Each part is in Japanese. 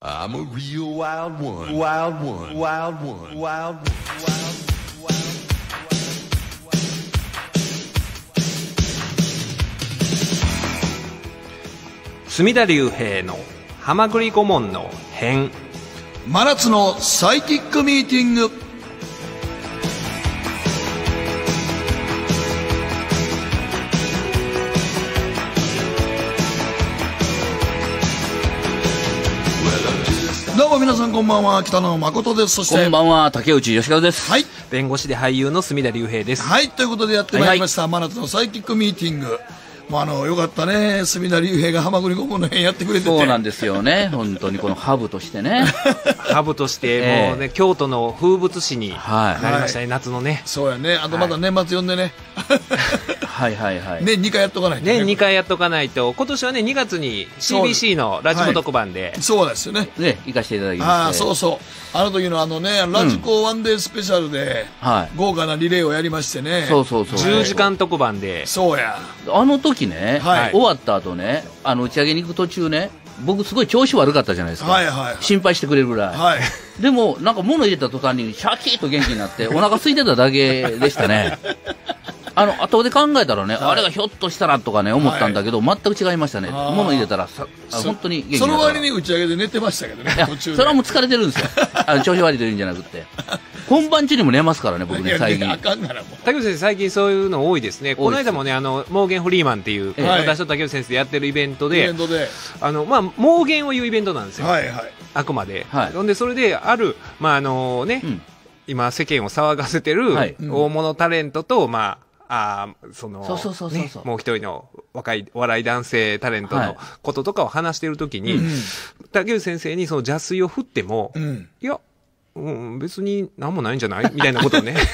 I'm a real wild one. Wild one. Wild one. Wild one. Wild one. 隅田隆平の「はまぐり顧問の編」真夏のサイキックミーティングこんばんは北野誠ですそしてこんばんは竹内義和ですはい弁護士で俳優の隅田隆平ですはいということでやってまいりました、はいはい、真夏のサイキックミーティングまあ、あのよかったね、隅田隆平が浜栗顧問の辺やってくれてそうなんですよね、本当にこのハブとしてね、ハブとして、もうね、えー、京都の風物詩になりましたね、はい、夏のね、そうやね、あとまだ年末呼んでね。はいはいはい、年2回やっとかないとね、2回やっとかないと、今年はね、2月に CBC のラジコ特番で、そうはい、そうですよね、ね行かせていただきますあそうそう、あの時のあのね、ラジコワンデースペシャルで、うん、豪華なリレーをやりましてね、そうそうそう、10時間特番で、そうや、あの時ね、はい、終わった後ね、あの打ち上げに行く途中ね、僕すごい調子悪かったじゃないですか、はいはい、心配してくれるぐらい、はい、でもなんか物入れた途端にシャキッと元気になってお腹空いてただけでしたね あの後で考えたらね、あれがひょっとしたらとかね思ったんだけど、全く違いましたね物入れたらさ本当にその割に打ち上げで寝てましたけどねそれはもう疲れてるんですよ あの調子悪いというんじゃなくて本番中にも寝ますからね僕ね最近竹内先生最近そういうの多いですねこの間もねあのモーゲン・フリーマンっていう私と竹内先生でやってるイベントであのまあ盲言を言うイベントなんですよあくまでほんでそれであるまああのね今世間を騒がせてる大物タレントとまああその、そうそうそうそうそう、ね、もう一人の若いお笑い男性タレントのこととかを話しているときに、はい、竹内先生にその邪推を振っても、うん、いや、うん、別に何もないんじゃないみたいなことをね。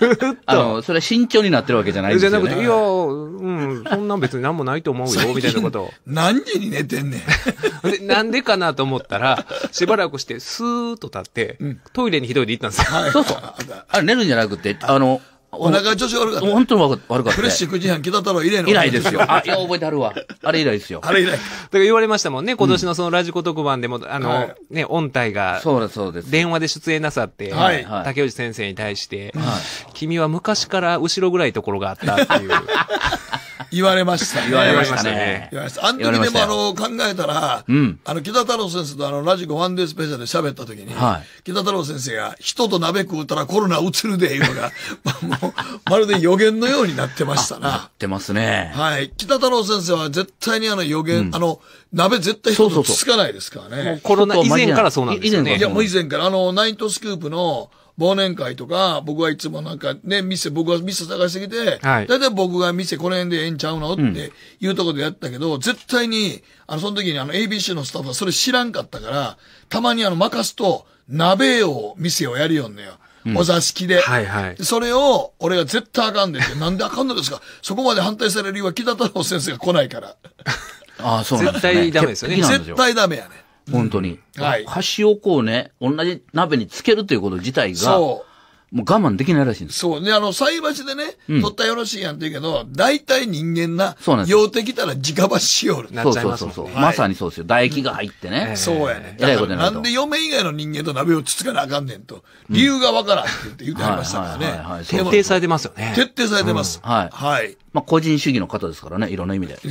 ずっと。あの、それは慎重になってるわけじゃないですよ、ね、じゃなくて、いや、うん、そんなん別に何もないと思うよ、みたいなことを。何時に寝てんねん。なんでかなと思ったら、しばらくして、スーッと立って、うん、トイレにひどいで行ったんですよ。はい、そうそう。あ寝るんじゃなくて、あの、お腹調子悪かった。本当に悪かった。フレッシュ9時半、北太郎以来の。以来ですよ。あ、いや、覚えてあるわ。あれ以来ですよ。あれ以来。だから言われましたもんね、今年のそのラジコ特番でも、あの、ね、音体が、そうです、そうです。電話で出演なさって、はい、竹内先生に対して、はい、君は昔から後ろぐらいところがあったっていう。言われましたね。言われましたね。言われました。あの時でもあの、考えたら、うん、あの、北太郎先生とあの、ラジコワンデースペシャルで喋った時に、はい、太郎先生が、人と鍋食うたらコロナうつるで、いうのが、ま もう、まるで予言のようになってましたな。なってますね。はい。北太郎先生は絶対にあの予言、あの、鍋絶対人とつかないですからね。コロナ以前からそうなんですね。いや、もう以前から、あの、ナイトスクープの、忘年会とか、僕はいつもなんかね、店、僕は店探してきて、はい、だいたい僕が店この辺でええんちゃうのっていうところでやったけど、うん、絶対に、あの、その時にあの ABC のスタッフはそれ知らんかったから、たまにあの、任すと、鍋を、店をやるよんねよ。お座敷で。はいはい。それを、俺が絶対あかんでって、なんであかんのですかそこまで反対される理由は北太郎先生が来ないから。ああ、そう、ね、絶対ダメですよね。絶対ダメやね。本当に。はい。箸をこうね、同じ鍋につけるということ自体が、そう。もう我慢できないらしいんですそうね、あの、菜箸でね、取ったらよろしいやんって言うけど、大体人間な、そうなんです。用的きたら直箸しよるなっちゃそうそうそうそう、まさにそうですよ。唾液が入ってね。そうやね。えいことなんで嫁以外の人間と鍋をつつかなあかんねんと、理由がわからんって言ってありましたからね。はいはいはい、徹底されてますよね。徹底されてます。はい。はい。まあ、個人主義の方ですからね、いろんな意味で。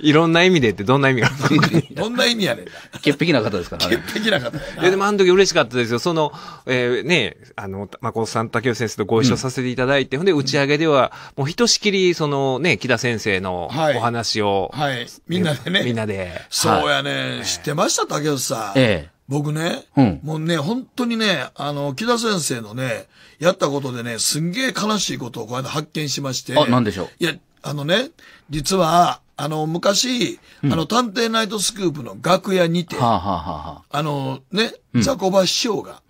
いろんな意味でってどんな意味があるのどんな意味やねん潔癖な方ですからね。潔癖な方な。いや、でもあの時嬉しかったですよ。その、えー、ね、あの、誠さん、竹内先生とご一緒させていただいて、ほ、うんで打ち上げでは、もうひとしきり、そのね、木田先生のお話を。はい。はい、みんなでね。みんなで。そうやね。はい、知ってました竹内さん。ええ。僕ね、うん、もうね、本当にね、あの、木田先生のね、やったことでね、すんげえ悲しいことをこって発見しまして。あ、なんでしょう。いや、あのね、実は、あの、昔、あの、探偵ナイトスクープの楽屋にて、はあはあはあ、あの、ね、ザコバ師匠が、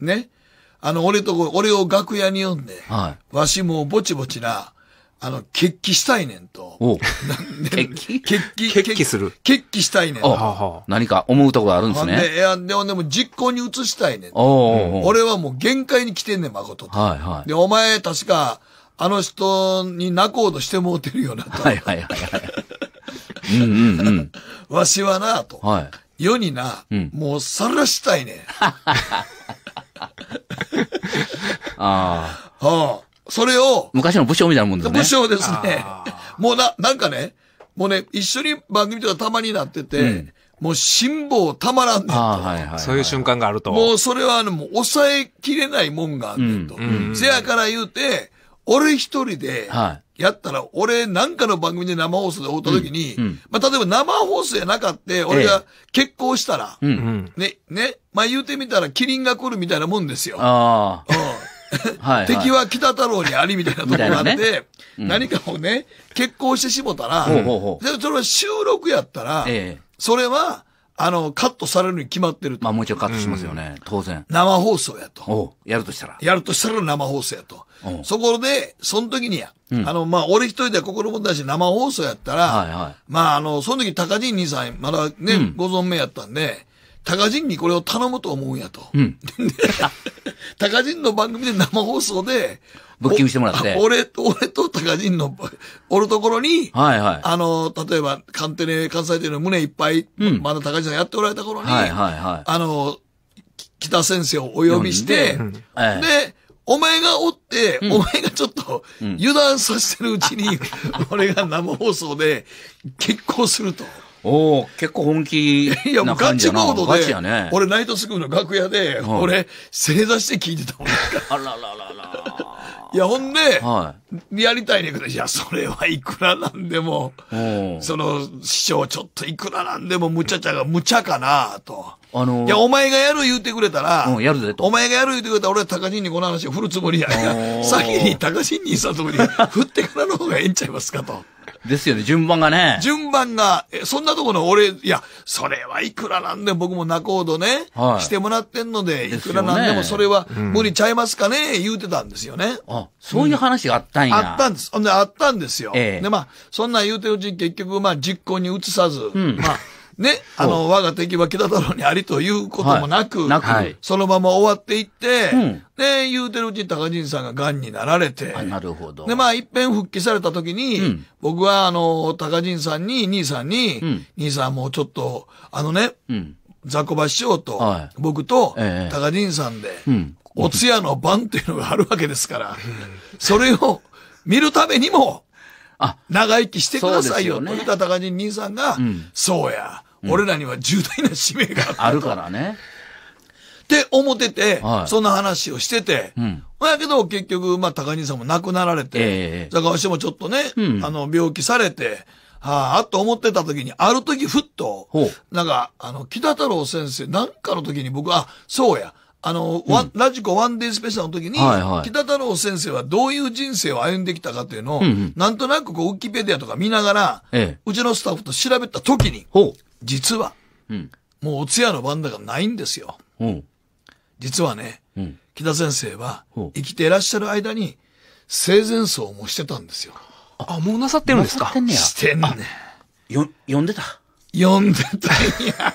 ね、あの、俺とこ、俺を楽屋に呼んで、はい、わしもぼちぼちな、あの、決起したいねんと。決起決起決起する。決起したいねんと。何か思うとこがあるんですね。で、いや、でも、でも実行に移したいねんと。俺はもう限界に来てんねん、誠と。はいはい、で、お前確か、あの人に泣こうとしてもうてるよなと。はいはいはい、はい。うんうんうん、わしはな、と。はい、世にな、うん、もうさらしたいねん。あ あ。はそれを。昔の武将みたいなもんだね。武将ですね。もうな、なんかね、もうね、一緒に番組とかたまになってて、うん、もう辛抱たまらんねんと、はいはい。そういう瞬間があると。もうそれはあの、もう抑えきれないもんがあんねんと。うんうんせやから言うて、俺一人で、はい、やったら、俺なんかの番組で生放送で追った時に、うんうん、まあ、例えば生放送やなかって、俺が結婚したら、ええ、ね、ね、まあ、言うてみたら、キリンが来るみたいなもんですよ。ああ。うん。はい、敵は北太郎にありみたいなとこがあって、ねうん、何かをね、結婚してしもたら、ほうほうほうそれは収録やったら、ええ、それは、あの、カットされるに決まってると。まあもちろんカットしますよね。当然。生放送やと。おうやるとしたら。やるとしたら生放送やと。そこで、その時にや、うんあの、まあ俺一人では心もだし生放送やったら、はいはいまああの、その時高人兄さん、まだね、うんご存命やったんで、タカジンにこれを頼むと思うんやと。うん。タカジンの番組で生放送で、ブッキングしてもらって。俺、俺とタカジンの、おるところに、はいはい。あの、例えば、関テレ関西店の胸いっぱい、うん、まだジンさんやっておられた頃に、はいはいはい。あの、北先生をお呼びして、で、でお前がおって、うん、お前がちょっと油断させてるうちに、俺が生放送で結婚すると。おお結構本気な感じやな。いや、ガチモードで、ガチやね、俺ナイトスクールの楽屋で、はい、俺、正座して聞いてたもん。あらららら。いや、ほんで、はい、やりたいねんけど、いや、それはいくらなんでも、その、師匠、ちょっといくらなんでも、むちゃちゃが、むちゃかなと。あのー、いや、お前がやる言うてくれたら、うん、やるぜと。お前がやる言うてくれたら、俺は高新にこの話を振るつもりや。先に高新にさんとこに振ってからの方がええんちゃいますかと。ですよね、順番がね。順番が、えそんなところの俺、いや、それはいくらなんでも僕も仲人ね、はいしてもらってんので、いくらなんでもそれは無理ちゃいますかね、言うてたんですよね。あ、そういう話があったんや。あったんです。ほんで、あったんですよ。ええで、まあ、そんな言うてるうちに結局、まあ、実行に移さず、まあ、ね、あの、我が敵は北太郎にありということもなく、はいなはい、そのまま終わっていって、うん、で、言うてるうちに高人さんが癌になられて、なるほど。で、まあ、一遍復帰された時に、うん、僕は、あの、高人さんに、兄さんに、うん、兄さんもうちょっと、あのね、雑魚場師匠と、はい、僕と、高人さんで、お通夜の番っていうのがあるわけですから、それを見るためにも、長生きしてくださいよ。ね、森田高人兄さんが、うん、そうや、俺らには重大な使命があった。あるからね。って思ってて、はい、そんな話をしてて、うん、やけど結局、まあ、高人さんも亡くなられて、えー、ら私もちょっとね、うん、あの、病気されて、はあ、と思ってた時に、ある時ふっと、なんか、あの、北太郎先生、なんかの時に僕、あ、そうや、あの、うん、ラジコワンデースペシャルの時に、はいはい、北太郎先生はどういう人生を歩んできたかというのを、うんうん、なんとなくこう、ウッキペディアとか見ながら、ええ、うちのスタッフと調べた時に、実は、うん、もうお通夜の番だがないんですよ。実はね、うん、北先生は、生きていらっしゃる間に、生前葬もしてたんですよ。あ、もうなさってるんですかしてんねや。してんね。よ、呼んでた。呼んでたんや。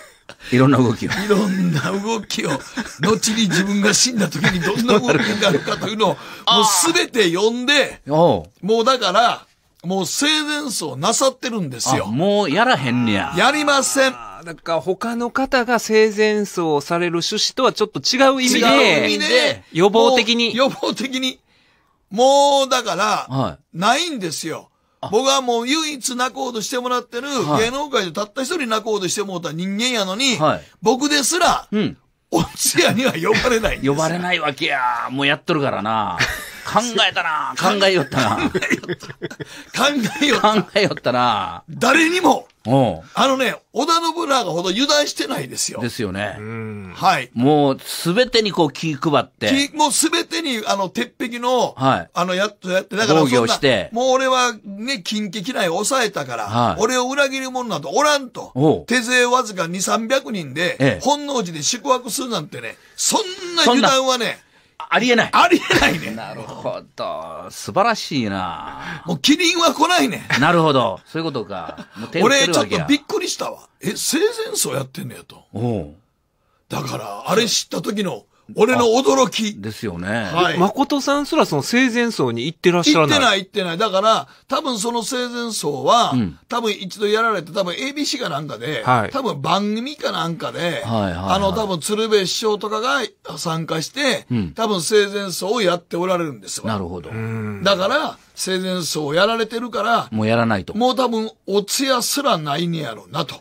いろんな動きを。いろんな動きを、後に自分が死んだ時にどんな動きになるかというのを、もうすべて読んで、もうだから、もう生前葬なさってるんですよ。もうやらへんねや。やりません。なんか他の方が生前葬される趣旨とはちょっと違う意味で、違う意味で予防的に。予防的に。もうだから、ないんですよ。僕はもう唯一泣こうとしてもらってる、はい、芸能界でたった一人泣こうとしてもらった人間やのに、はい、僕ですら、うん。おつやには呼ばれない 呼ばれないわけや。もうやっとるからな。考えたな考えよったな考えよった。考えよったな誰にも、あのね、織田信長ほど油断してないですよ。ですよね。はい。もう、すべてにこう気配って。もうすべてに、あの、鉄壁の、はい、あの、やっとやって、だからそんして、もう俺はね、近畿機内抑えたから、はい、俺を裏切る者などおらんと。お手勢わずか2、300人で、ええ、本能寺で宿泊するなんてね、そんな油断はね、ありえない。ありえないね。なるほど。素晴らしいな。もうキリンは来ないね。なるほど。そういうことか。俺、ちょっとびっくりしたわ。え、生前葬やってんねやと。うん。だから、あれ知った時の俺の驚き。ですよね。はい。誠さんすらその生前層に行ってらっしゃらない。行ってない行ってない。だから、多分その生前層は、うん、多分一度やられて、多分 ABC かなんかで、はい、多分番組かなんかで、はいはい、はい、あの、多分鶴瓶師匠とかが参加して、うん、多分生前層をやっておられるんですよ。なるほど。だから、生前層をやられてるから、もうやらないと。もう多分、お通夜すらないんやろうなと。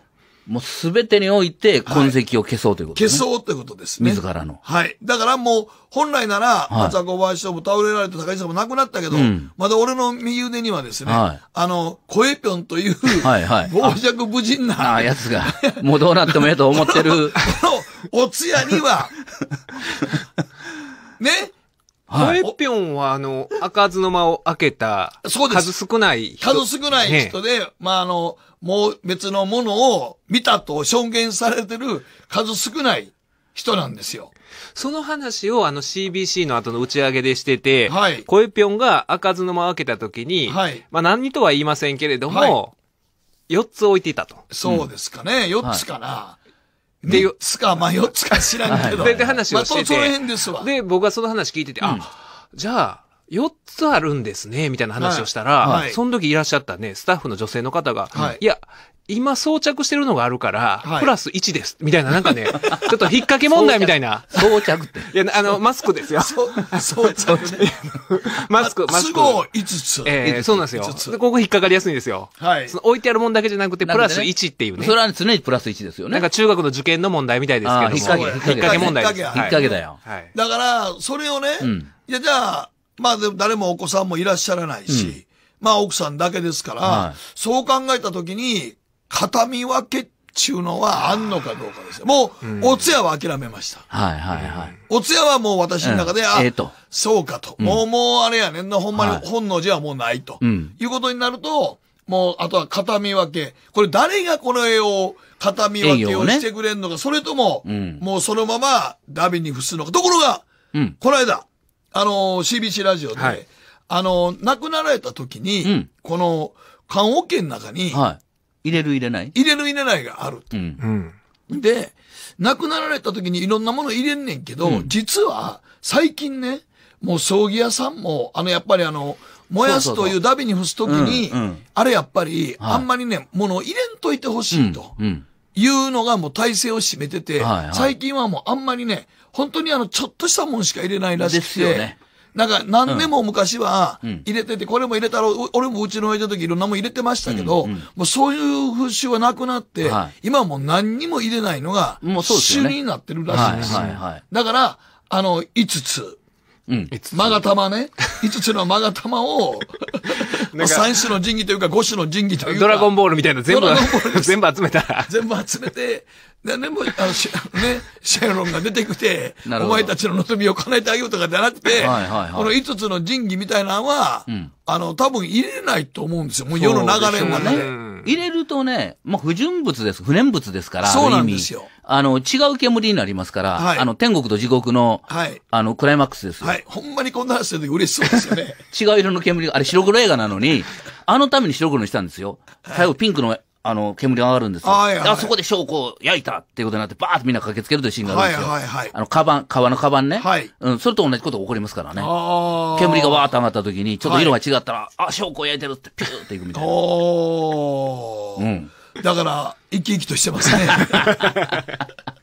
もうすべてにおいて痕跡を消そうということですね。消そうということですね。自らの。はい。だからもう、本来なら、松坂小林さんも倒れられて高木さんも亡くなったけど、まだ俺の右腕にはですね、あの、声ぴょんという、はいはい。傍若無人な。やつが、もうどうなってもええと思ってる。こ の、おつやには、ねはい。ぴょんは、あの、開かずの間を開けた、数少ない人。数少ない人で、まあ、あの、もう別のものを見たと証言されてる数少ない人なんですよ。その話をあの CBC の後の打ち上げでしてて、はい。声ぴょんが開かずの間を開けた時に、はい。まあ何とは言いませんけれども、はい、4つ置いていたと。そうですかね、4つかな。はいで、四つか、まあ、つか知らんけど。で、で話をしてて。まあ、その辺ですわ。で、僕はその話聞いてて、あ、じゃあ、4つあるんですね、みたいな話をしたら、はいはい、その時いらっしゃったね、スタッフの女性の方が、はい、いや、今装着してるのがあるから、はい、プラス1です。みたいな、なんかね、ちょっと引っ掛け問題みたいな。装着って。いや、あの、マスクですよ。そう、そう着、マスク、マスク。都合5つ。えー、そうなんですよ。ここ引っ掛かりやすいんですよ。はい。その置いてあるもんだけじゃなくて、プラス1っていうね。ねそれは常にプラス1ですよね。なんか中学の受験の問題みたいですけど引っ掛け、引っ掛け問題です。引っ掛けだよ。はい。だから、それをね、うん、いや、じゃあ、まあでも誰もお子さんもいらっしゃらないし、うんまあ奥さんだけですから、はい、そう考えたときに、形見分けっちゅうのはあんのかどうかですよ。もう、うんお通夜は諦めました。はいはいはい。お通夜はもう私の中で、うんあ、えとそうかと。もう、もうあれやねんな、ほんまに本能寺はもうないと。うんいうことになると、もう、あとは形見分け。これ誰がこの絵を、形見分けをしてくれるのか、それとも、うんもうそのままダビに伏すのか。ところが、うん。この間、あのー、CBC ラジオで、はいあの亡くなられた時に、うんこの、棺桶の中に、はい。入れる入れない入れる入れないがあると。うんで、亡くなられた時にいろんなもの入れんねんけど、うん実は最近ね、もう葬儀屋さんも、あの、やっぱりあの、燃やすというダビに伏す時に、ううんあれやっぱり、あんまりね、ものを入れんといてほしいと。うん。いうのがもう体制を占めてて、はいはい最近はもうあんまりね、本当にあの、ちょっとしたもんしか入れないらしくて。ですよねなんか何年も昔は入れてて、これも入れたら、俺もうちの親父の時いろんなもん入れてましたけど、もうそういう風習はなくなって、今もう何にも入れないのが、主になってるらしいです。だから、あの、5つ。うん。まがたまね。5 つのまがたまを、3種の神器というか5種の神器というか。ドラゴンボールみたいな全部、全部集めたら。全部集めて、で、ね、もう、あの、しね、シェロンが出てきて、お前たちの望みを叶えてあげようとかじゃなくて、はいはいはい、この5つの神器みたいなのは、うん、あの、多分入れないと思うんですよ。もう世の流れの中で。ね、入れるとね、もう不純物です。不燃物ですから。そうなんですよ。あの、違う煙になりますから、はい、あの、天国と地獄の、はい、あの、クライマックスですよ。はい。ほんまにこんな話してる嬉しそうですよね。違う色の煙、あれ白黒映画なのに、あのために白黒にしたんですよ。最後ピンクのあの、煙が上がるんですよ。はいはい、あそこで証拠を焼いたっていうことになって、ばーっとみんな駆けつけるというシーンがあるんですよ。はいはいはい。あの、カバン、革のカバンね。はい。うん、それと同じことが起こりますからね。あ煙がわーって上がった時に、ちょっと色が違ったら、はい、あ、証拠を焼いてるって、ピューっていくみたいな。おー。うん。だから、生き生きとしてますね。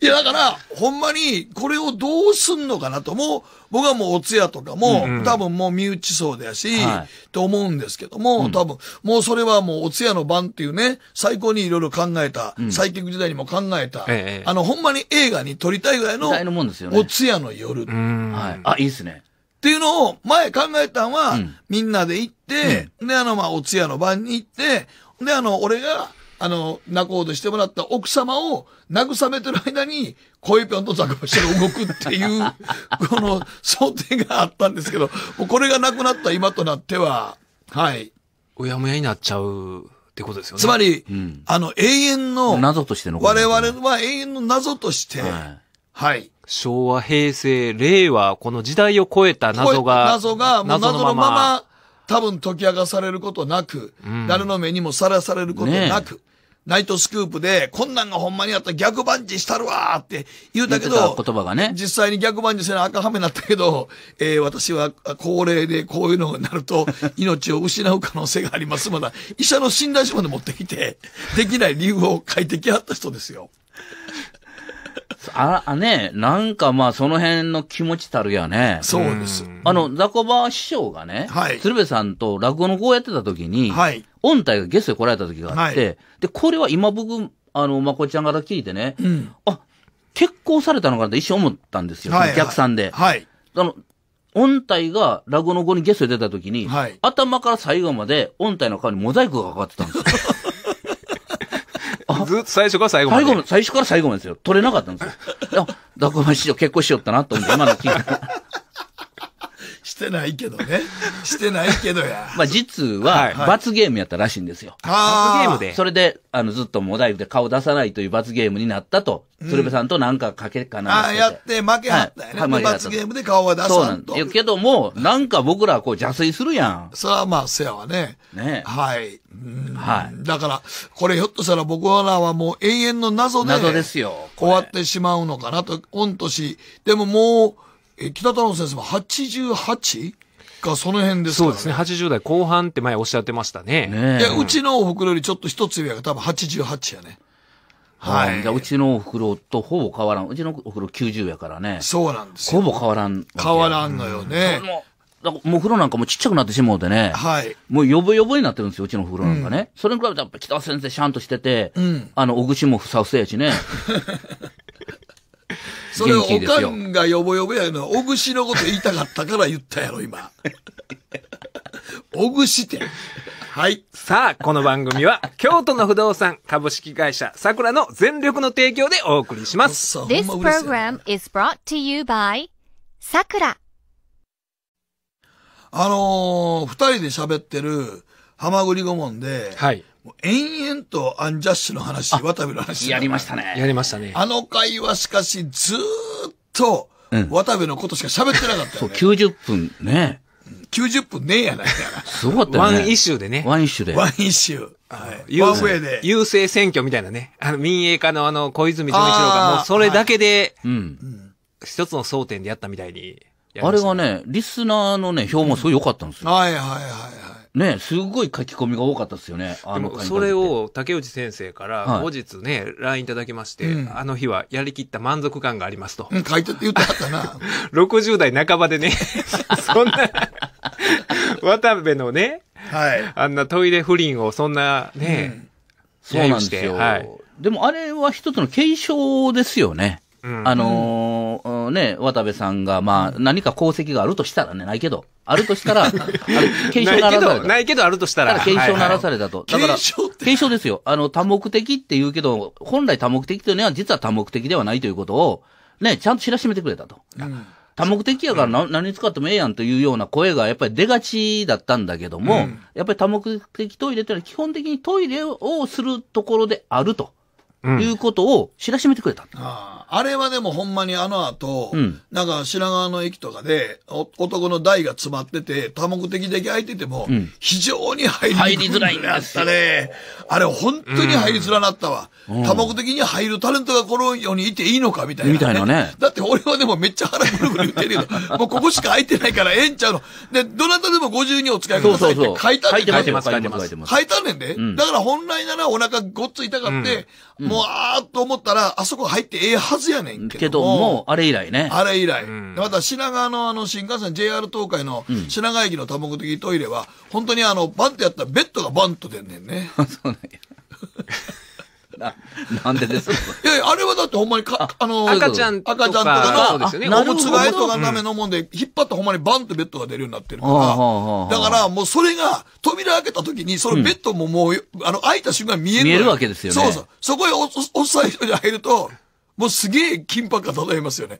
いや、だから、ほんまに、これをどうすんのかなと、もう、僕はもうお通夜とかも、うんうん、多分もう身内層だし、はい、と思うんですけども、うん、多分、もうそれはもうお通夜の番っていうね、最高にいろいろ考えた、うん、サイキック時代にも考えた、ええ、あの、ほんまに映画に撮りたいぐらいの、お通夜の夜、はい。あ、いいっすね。っていうのを、前考えたんは、うん、みんなで行って、で、あの、まあ、お通夜の番に行って、で、あの、俺が、あの、仲人してもらった奥様を慰めてる間に、恋ぴょんとザクバシが動くっていう、この想定があったんですけど、もうこれがなくなった今となっては、はい。うやむやになっちゃう。ってことですよね。つまり、うん、あの、永遠の、謎として我々は永遠の謎として、はいはい。昭和、平成、令和、この時代を超えた謎が。謎が、もう謎のまま、多分解き明かされることなく、うん、誰の目にもさらされることなく、ね、ナイトスクープで、こんなんがほんまにあったら逆バンジしたるわーって言うたけど、言葉がね。実際に逆バンジせな赤羽になったけど、えー、私は高齢でこういうのになると命を失う可能性があります。まだ医者の診断書まで持ってきて、できない理由を書いてきはった人ですよ。あ、あね、なんかまあその辺の気持ちたるやね。そうです。あの、ザコバ師匠がね、はい、鶴瓶さんと落語の子をやってた時に、はい、音体がゲストに来られた時があって、はい、で、これは今僕、あの、まこちゃんから聞いてね、うん、あ、結婚されたのかなって一瞬思ったんですよ、はいはい、お客さんで。はい。あの、音体が落語の後にゲストで出た時に、はい、頭から最後まで音体の顔にモザイクがかかってたんですよ。ずっと最初から最後まで。最後の、最初から最後までですよ。取れなかったんですよ。いや、だこま結婚しよったなと思って、今の聞いた。してないけどね。してないけどや。まあ実は、罰ゲームやったらしいんですよ。罰ゲームでそれで、あの、ずっとモダイブで顔出さないという罰ゲームになったと、鶴瓶さんとなんかかけかな、ああ、やって負けはったよね。はい、罰ゲームで顔は出さいと。そうなんだけども、なんか僕らはこう邪推するやん。それはまあ、せやわね。ねはい。はい。だから、これひょっとしたら僕らはもう永遠の謎で、謎ですよ。終わってしまうのかなと、御年。でももう、え、北太郎先生も 88? か、その辺ですか、ね、そうですね。80代後半って前おっしゃってましたね。ねいや、うちのお袋よりちょっと一つ上が多分88やね。はい。じゃうちのお袋とほぼ変わらん。うちのお袋90やからね。そうなんですよ。ほぼ変わらん。変わらんのよね。だからもう風呂なんかもちっちゃくなってしもうてね。はい。もうよぼよぼになってるんですよ、うちの風呂なんかね。うん、それに比べてやっぱ北先生シャンとしてて、うん、あの、お口もふさふさやしね。それをおかんがよぼよぼやの、おぐしのこと言いたかったから言ったやろ、今。おぐして。はい。さあ、この番組は、京都の不動産株式会社桜の全力の提供でお送りします。This program is brought to you by らあのー、二人で喋ってる、はまぐり顧問で、はい。もう延々とアンジャッシュの話、渡部の話。やりましたね。やりましたね。あの会はしかし、ずーっと、渡部のことしか喋ってなかった、ね、そう、90分ね。90分ねえやないか。すごかったね。ワンイシューでね。ワンイシューで。ワンイシュー。はい。ワンウェイで。優勢選挙みたいなね。あの、民営化のあの、小泉純一郎がもうそれだけで、はい、うん。一つの争点でやったみたいに、あれはね、リスナーのね、票もすごい良かったんですよ。はいはいはいはい。ね、すごい書き込みが多かったですよね。でもそれを竹内先生から後日ね、LINE いただきまして、うん、あの日はやりきった満足感がありますと。うん、書いてって言ってはったな。60 代半ばでね、そんな渡部のね、はい、あんなトイレ不倫をそんなね、うん、そうなんですよ。はい、でもあれは一つの継承ですよね。あのー、ね、渡部さんが、まあ、何か功績があるとしたらね、ないけど、あるとしたら、あ証ならされた。ないけど、あるとしたら。検証ならされたと。だから、検証ですよ。あの、多目的って言うけど、本来多目的というのは実は多目的ではないということを、ね、ちゃんと知らしめてくれたと。多目的やから何,、に使ってもええやんというような声がやっぱり出がちだったんだけども、やっぱり多目的トイレってのは基本的にトイレをするところであると、いうことを知らしめてくれた。あれはでもほんまにあの後、うん、なんか品川の駅とかで、男の台が詰まってて、多目的で空いてても、うん、非常に入り入りづらいんだったね。あれ本当に入りづらなったわ、うん、多目的に入るタレントがこの世にいていいのかみたいな、ね、みたいなね。だって俺はでもめっちゃ腹ぐるぐる言ってるけど、もうここしか空いてないからええんちゃうの。で、どなたでも5 2人お使いくださいって書いたっ書いてます、書いてます。書いたねんで、だから本来ならお腹ごっついたかって、もうあーっと思ったら、あそこ入ってええはずずやねんけども。どもあれ以来ね。あれ以来。うん、また品川のあの新幹線 JR 東海の品川駅の多目的トイレは、本当にあの、バンってやったらベッドがバンと出んねんね。そうなんや。ななんでですか いやいや、あれはだってほんまにか、あの、赤ちゃんとか赤ちゃんとかの、そうですね、おむつ替えとかダめのもんで、引っ張ってほんまにバンとベッドが出るようになってるから、だからもうそれが、扉開けた時に、そのベッドももう、うん、あの、開いた瞬間見える。見えるわけですよね。そうそう。そこへお、おっさん一人入ると、もうすげえ緊迫が漂いますよね。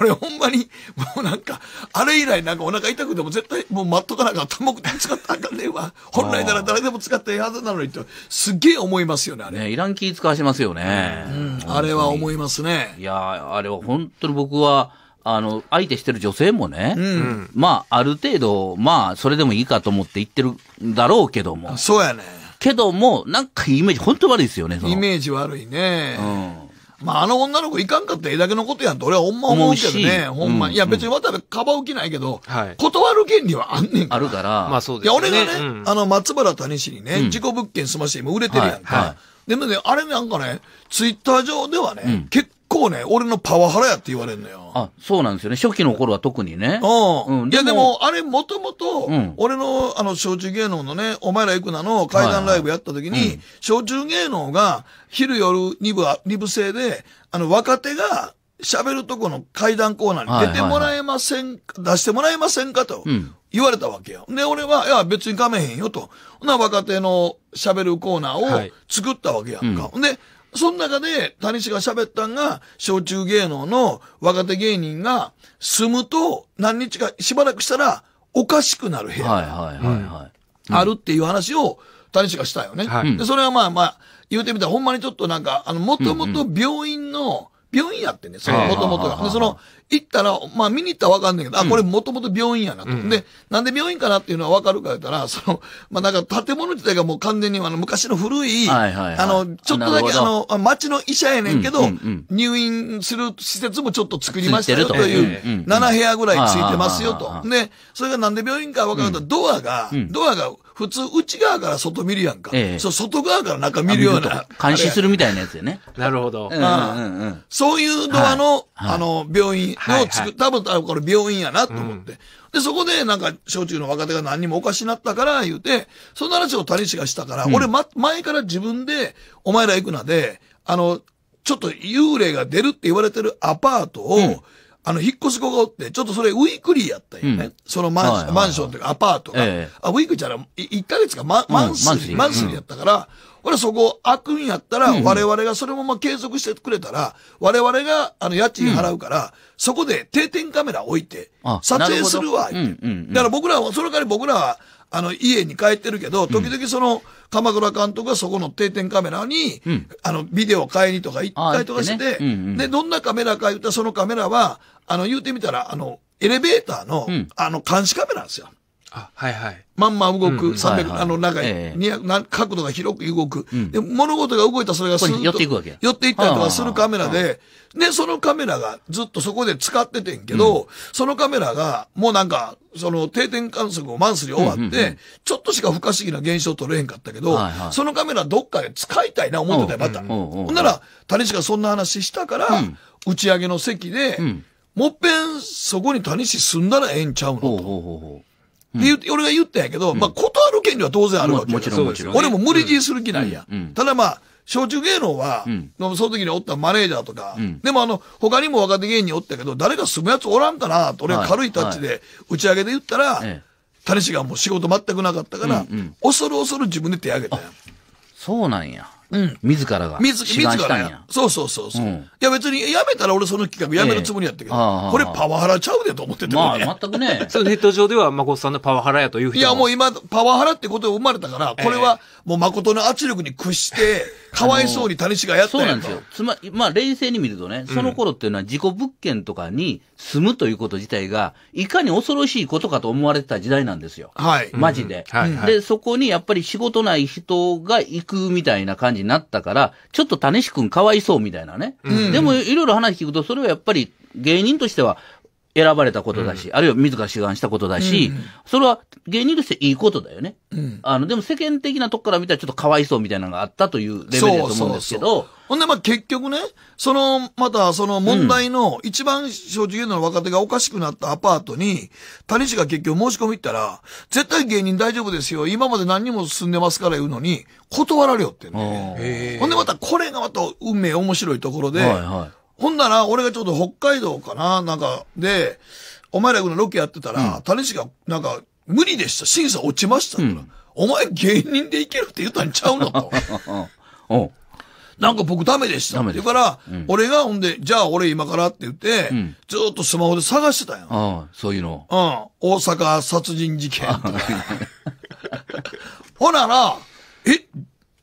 俺ほんまに、もうなんか、あれ以来なんかお腹痛くても絶対もう待っとかなかった。もう使ったらあかんねえわ。本来なら誰でも使ってええはずなのにと、すげえ思いますよね、あれ。ね、いらん気使わしますよね。うん、あれは思いますね。いやあれは本当に僕は、あの、相手してる女性もね、うん、まあ、ある程度、まあ、それでもいいかと思って言ってるだろうけども。そうやね。けども、なんかイメージ、本当悪いですよね、イメージ悪いね。うん。まあ、あの女の子いかんかったらえだけのことやんと俺はほんま思うけどね。ほんまに。いや、別に渡部かばう気ないけど、断る権利はあんねんから。あるから。まあそうです、ね。いや、俺がね、あの、松原谷氏にね、事故物件済まして今売れてるやんか。でもね、あれなんかね、ツイッター上ではね、結構ね、俺のパワハラやって言われんのよ。あ、そうなんですよね。初期の頃は特にね。うん。いやでも、あれもともと、俺の、あの、小中芸能のね、お前ら行くなの階段ライブやった時に、小中芸能が、昼夜二部、二部制で、あの、若手が、喋るとこの階段コーナーに出てもらえません、はいはいはい、出してもらえませんかと言われたわけよ。うん、で、俺は、いや、別にかめへんよと。な、若手の喋るコーナーを作ったわけやんか。はいうん、で、その中で、谷氏が喋ったんが、小中芸能の若手芸人が住むと、何日か、しばらくしたら、おかしくなる部屋はいはいはいはいあるっていう話を、谷氏がしたよね、はい、で。それはまあまあ、言うてみたら、ほんまにちょっとなんか、あの、もともと病院の、病院やってね、その、もともとが。で、その、行ったら、まあ見に行ったらわかんないけど、うん、あ、これもともと病院やなと、うん。で、なんで病院かなっていうのはわかるか言ったら、その、まあなんか建物自体がもう完全にあの、昔の古い、はいはいはい、あの、ちょっとだけあの、町の医者やねんけど、うんうんうん、入院する施設もちょっと作りましたよという、7部屋ぐらいついてますよと。で、それがなんで病院かわかると、ドアが、ドアが、普通内側から外見るやんか。ええ、そ外側から中見るような。監視するみたいなやつよね。なるほど。そういうドアの、はい、あの、病院の作った、はいはい、多分これ病院やなと思って。うんで、そこでなんか、小中の若手が何にもおかしなったから、言うて、その話を谷氏がしたから、うん、俺、ま、前から自分で、お前ら行くなで、あの、ちょっと幽霊が出るって言われてるアパートを、うんあの、引っ越し子がおって、ちょっとそれウィークリーやったよね。うん、そのマンはいはいはい、マンションというかアパートが。えあ、ウィークじゃない、1ヶ月か、マンスリー、マンスリーやったから、俺そこ開くんやったら、我々がそれもまあ継続してくれたら、我々が、あの、家賃払うから、そこで定点カメラ置いて、撮影するわ、って。だから僕らは、その代わり僕らは、あの、家に帰ってるけど、時々その、鎌倉監督がそこの定点カメラに、あの、ビデオ買いにとか行ったりとかしてで、どんなカメラか言ったらそのカメラは、あの、言うてみたら、あの、エレベーターの、あの、監視カメラなんですよ。あはいはい。まんま動く、うん、あの、中に、ええ、角度が広く動く、で。物事が動いたそれがすぐ。寄っていくわけ寄っていったりとかするカメラで、で、そのカメラがずっとそこで使っててんけど、そのカメラが、もうなんか、その定点観測をマンスリー終わって、ちょっとしか不可思議な現象取れへんかったけど、そのカメラどっかで使いたいな思ってたよ、また。ほんなら、谷氏がそんな話したから、打ち上げの席で、もっぺんそこに谷氏住んだらええんちゃうのと。で、俺が言ったんやけど、まあ、断る権利は当然あるわけもちろん、もちろん。俺も無理強いする気ないや。ただまあ、小中芸能は、その時におったマネージャーとか、でもあの、他にも若手芸人おったけど、誰が住むやつおらんかなと、俺軽いタッチで打ち上げで言ったら、彼氏がもう仕事全くなかったから、恐る恐る自分で手挙げたやん。そうなんや。うん。自らが。自らや。そうそうそうそう、うん、いや別に、やめたら俺その企画やめるつもりやったけど、えこれパワハラちゃうでと思ってて、ね、まあ全くね。そネット上では誠さんのパワハラやといういやもう今、パワハラってことが生まれたから、これはもう誠の圧力に屈して、かわいそうに谷氏がやったや、そうなんですよ。つまり、まあ冷静に見るとね、その頃っていうのは事故物件とかに住むということ自体が、いかに恐ろしいことかと思われてた時代なんですよ。はい。マジで。うん、はい、はい、で、そこにやっぱり仕事ない人が行くみたいな感じじになったから、ちょっと種子くんかわいそうみたいなね。うん、でも、いろいろ話聞くと、それはやっぱり芸人としては、選ばれたことだし、うん、あるいは自ら志願したことだし、うん、それは芸人としていいことだよね。うん、あの、でも世間的なとこから見たらちょっとかわいそうみたいなのがあったというレベルだと思うんですけど、そうそうそうほんで、まあ、結局ね、その、また、その問題の、一番正直言うの若手がおかしくなったアパートに、谷氏が結局申し込み行ったら、絶対芸人大丈夫ですよ。今まで何にも住んでますから言うのに、断られよってね。ほんで、また、これがまた、運命面白いところで、ほんなら、俺がちょうど北海道かな、なんか、で、お前らのロケやってたら、谷氏が、なんか、無理でした。審査落ちました。お前芸人でいけるって言ったんちゃうのと。なんか僕ダメでした。ダメでだから、うん俺がほんで、じゃあ俺今からって言って、うんずーっとスマホで探してたよ。ん。ああ、そういうの。大阪殺人事件 ほなら、え、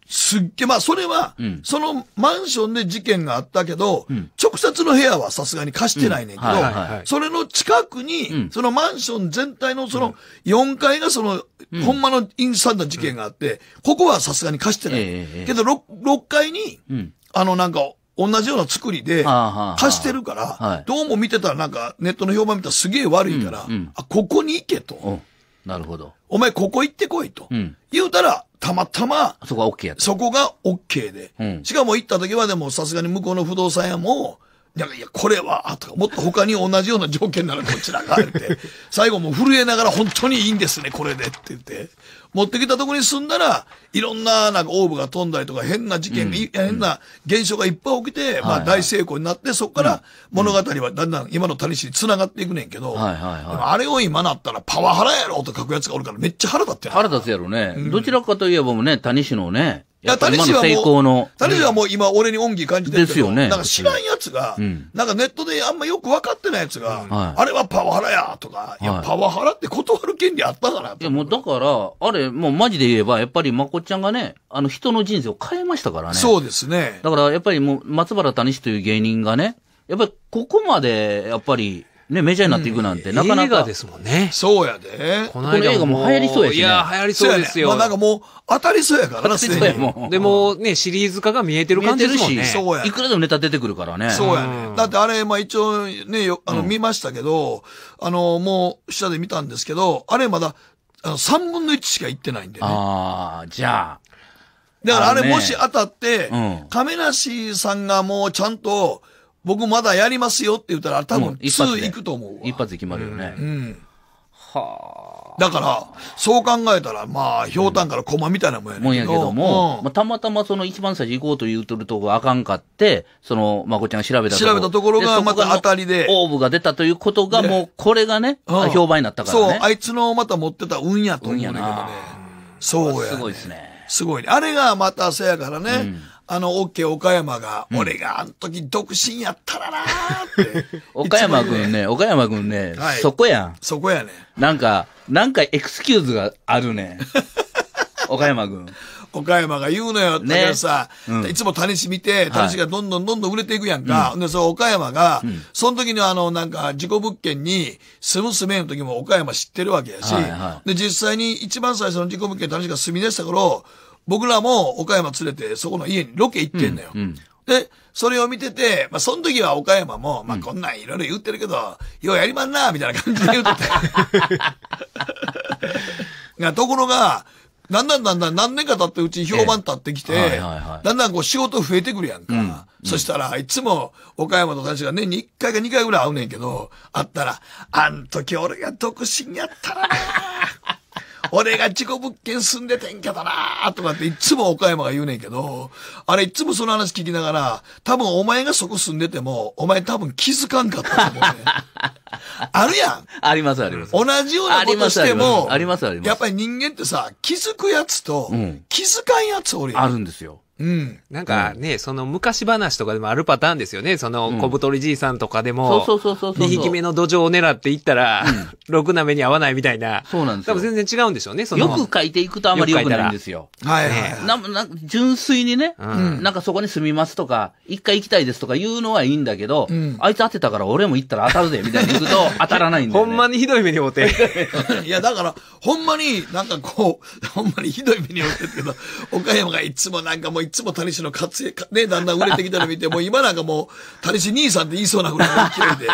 すっげえ、まあそれは、うんそのマンションで事件があったけど、ん直接の部屋はさすがに貸してないねんけど、うんはいはいはいそれの近くに、うんそのマンション全体のその4階がそのうん、ほんまのインタンな事件があって、ここはさすがに貸してない。えー、けど6、6階に、うん、あのなんか、同じような作りで、貸してるから、どうも見てたらなんか、ネットの評判見たらすげえ悪いから、あ、ここに行けと。なるほど。お前ここ行ってこいと。言うたら、たまたま、そこが OK やそこが OK で。しかも行った時はでもさすがに向こうの不動産屋も、だから、いや、これは、とか、もっと他に同じような条件ならこちらが、って、最後も震えながら本当にいいんですね、これで、って言って、持ってきたとこに住んだら、いろんな、なんか、オーブが飛んだりとか、変な事件、うん、変な現象がいっぱい起きて、まあ、大成功になって、そこから物語はだんだん今の谷氏に繋がっていくねんけど、はいはいはい、あれを今なったら、パワハラやろと書くやつがおるから、めっちゃ腹立って腹立つやろね、うん。どちらかといえばもね、谷氏のね、やっぱ今の成功の。谷氏はもう今俺に恩義感じてるけど。ですよね。なんか知らんやつが、うん、なんかネットであんまよく分かってないやつが、うん、あれはパワハラやとか、はい、いや、パワハラって断る権利あったからいや、もうだから、あれ、もうマジで言えば、やっぱりまこちゃんがね、あの人の人生を変えましたからね。そうですね。だからやっぱりもう松原谷氏という芸人がね、やっぱりここまで、やっぱり、ね、メジャーになっていくなんて、なかなか。映画ですもんね。そうやで。この映画も流行りそうやし、ね。いや、流行りそうですよ。まあなんかもう、当たりそうやからな、そでやも でもね、シリーズ化が見えてる感じですもんね。そうや。いくらでもネタ出てくるからね。そうやね。だってあれ、まあ一応ね、あの、見ましたけど、あの、もう、下で見たんですけど、あれまだ、あの、3分の1しか行ってないんでね。ああ、じゃあ。だからあれもし当たって、亀梨さんがもうちゃんと、僕まだやりますよって言ったら、多分、普通行くと思う、うん、一発で決まるよね。うん。はあ。だから、そう考えたら、まあ、ひょうたんから駒みたいなもんやね、うん、もんやけども、うん、まあ、たまたまその一番最初行こうと言うとるとこあかんかって、その、まこちゃんが調べたところ調べたところが、また当たりで。オーブが出たということが、もう、これがね、評判になったからね。そう、あいつのまた持ってた運やと思うんだけどね。そうや、ね。すごいですね。すごいね。あれがまたせやからね、うん、あの、オッケー岡山が、俺があの時独身やったらなーって。岡山くんね、岡山くんね、はい、そこやん。そこやね。なんか、なんかエクスキューズがあるね。岡山くん。岡山が言うのよ、だからさ、ねうん、いつも谷市見て、谷市がどんどんどんどん売れていくやんか。で、そう、岡山が、うん、その時のあの、なんか、事故物件に、住む住めの時も岡山知ってるわけやし、はいはい、で、実際に一番最初の事故物件、谷市が住み出した頃、僕らも岡山連れて、そこの家にロケ行ってんのよ。うんうん、で、それを見てて、まあ、その時は岡山も、まあ、こんなんいろいろ言ってるけど、ようやりまんな、みたいな感じで言ってて。ところが、だんだんだんだん何年か経ってうち評判立ってきて、だんだんこう仕事増えてくるやんか。うんそしたら、いつも岡山と私が年に1回か2回ぐらい会うねんけど、会ったら、あん時俺が独身やったらな俺が事故物件住んでてんけどなとかっていつも岡山が言うねんけど、あれいつもその話聞きながら、多分お前がそこ住んでても、お前多分気づかんかったと思うね。あるやん。ありますあります。同じようなことしても、ありますあります。やっぱり人間ってさ、気づくやつと、気づかんやつおるやん。あるんですよ。うん。なんかね、うん、その昔話とかでもあるパターンですよね。その小太りじいさんとかでも、そうそうそうそう。二匹目の土壌を狙っていったら、ろくな目に合わないみたいな。そうなんですよ。多分全然違うんでしょうね、その。よく書いていくとあんまり良くないんですよ。いはい、はいな。な、純粋にね、うん、なんかそこに住みますとか、一回行きたいですとか言うのはいいんだけど、うん、あいつ当てたから俺も行ったら当たるぜ、みたいに行くと 当たらないんだよ、ね、ほんまにひどい目に思って。いや、だから、ほんまになんかこう、ほんまにひどい目に思ってっけど、岡山がいつもなんかもういつも谷氏の活躍、ね、だんだん売れてきたの見て、もう今なんかもう、谷氏兄さんって言いそうなぐらいの勢い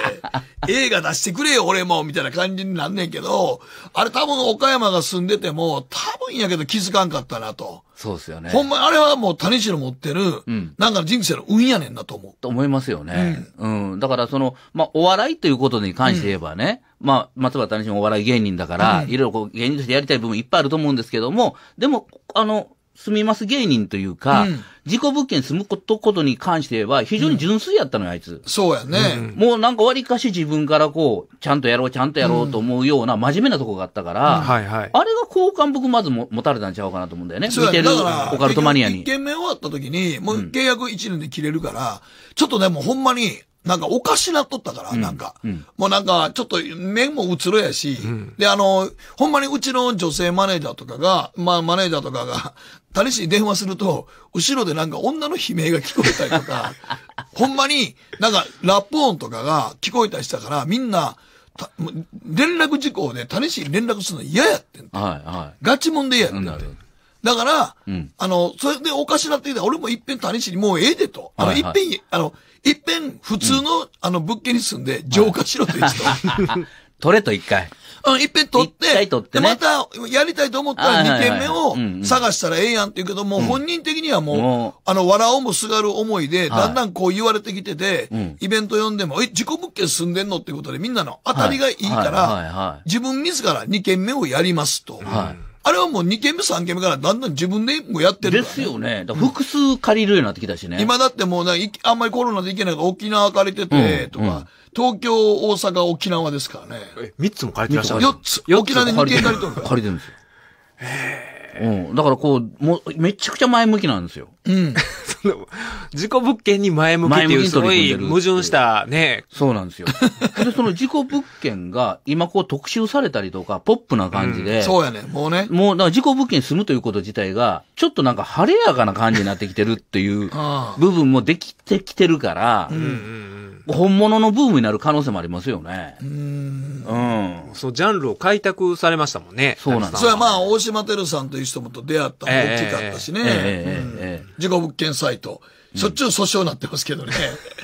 で、映画出してくれよ、俺も、みたいな感じになんねんけど、あれ多分岡山が住んでても、多分やけど気づかんかったなと。そうですよね。ほんま、あれはもう谷氏の持ってる、うん、なんか人生の運やねんなと思う。と思いますよね。うん、うん。だからその、まあ、お笑いということに関して言えばね、うんまあ、松原谷氏もお笑い芸人だから、いろいろこう芸人としてやりたい部分いっぱいあると思うんですけども、でも、あの、住みます芸人というか、うん、自己物件住むことことに関しては非常に純粋やったのよ、あいつ。そうやね。もうなんかわりかし自分からこう、ちゃんとやろう、ちゃんとやろうと思うような真面目なとこがあったから、はいはい、あれが好感僕まずも持たれたんちゃうかなと思うんだよね。見てるオカルトマニアに。一件目終わった時に、もう契約1年で切れるから、ちょっとね、もうほんまに、なんかおかしなっとったから、なんか。もうなんか、ちょっと面もうつろやし、で、あの、ほんまにうちの女性マネージャーとかが、まあマネージャーとかが、谷 しに電話すると、後ろでなんか女の悲鳴が聞こえたりとか、ほんまになんかラップ音とかが聞こえたりしたから、みんな、連絡事項で、谷市に連絡するの嫌やってんはいはい。ガチもんで嫌やってんだから、うん、あの、それでおかしなってきた俺もいっぺん市にもうええでと。あの、はいはい、いっぺん、あの、いっぺん、普通の、あの、物件に住んで、浄化しろと言ってた。取れと一回。う ん、一遍取って、っね、で、また、やりたいと思ったら二軒目を探したらええやんって言うけども、本人的にはもう、うん、あの、笑おもすがる思いで、だんだんこう言われてきてて、イベント呼んでも、え、自己物件住んでんのっていうことで、みんなの当たりがいいから、自分自ら二軒目をやりますと。はいあれはもう2軒目3軒目からだんだん自分でもやってる、ね、ですよね。だ複数借りるようになってきたしね。今だってもうあんまりコロナで行けないから沖縄借りてて、とか、うんうん、東京、大阪、沖縄ですからね。え、3つも借りてらっしゃる ?4 つ。沖縄で2軒借りてる借りてるんですよ。へえ。うん。だからこう、もう、めちゃくちゃ前向きなんですよ。うん。その、事故物件に前向きっていうすごい矛盾したね。そうなんですよ。で、その事故物件が今こう特集されたりとか、ポップな感じで。うん、そうやね。もうね。もう、だから事故物件に住むということ自体が、ちょっとなんか晴れやかな感じになってきてるっていう部分もできてきてるから、うん、本物のブームになる可能性もありますよね。うん。うん。そう、ジャンルを開拓されましたもんね。そうなんですそれはまあ、大島てるさんという人もと出会ったの大きかったしね。ええー、えー、えーうん事故物件サイト。そっちの訴訟になってますけどね。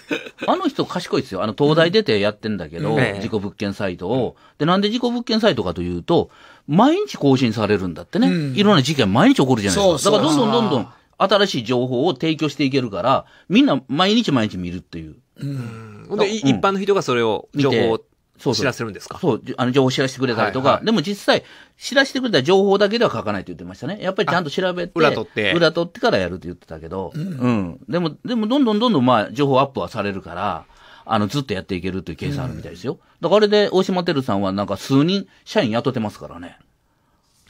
あの人賢いですよ。あの、東大出てやってんだけど、事故物件サイトを。で、なんで事故物件サイトかというと、毎日更新されるんだってね。いろんな事件毎日起こるじゃないですか。だからどんどんどんどん新しい情報を提供していけるから、みんな毎日毎日見るっていう。うん。で、一般の人がそれを、情報をそう知らせるんですかそうあの情報を知らせてくれたりとか、はいはい、でも実際、知らせてくれた情報だけでは書かないと言ってましたね。やっぱりちゃんと調べて、裏取って。裏取ってからやるって言ってたけど、うん、うん。でも、でもどんどんどんどんまあ、情報アップはされるから、あの、ずっとやっていけるというケースあるみたいですよ。うん、だからあれで、大島てるさんはなんか数人、社員雇ってますからね。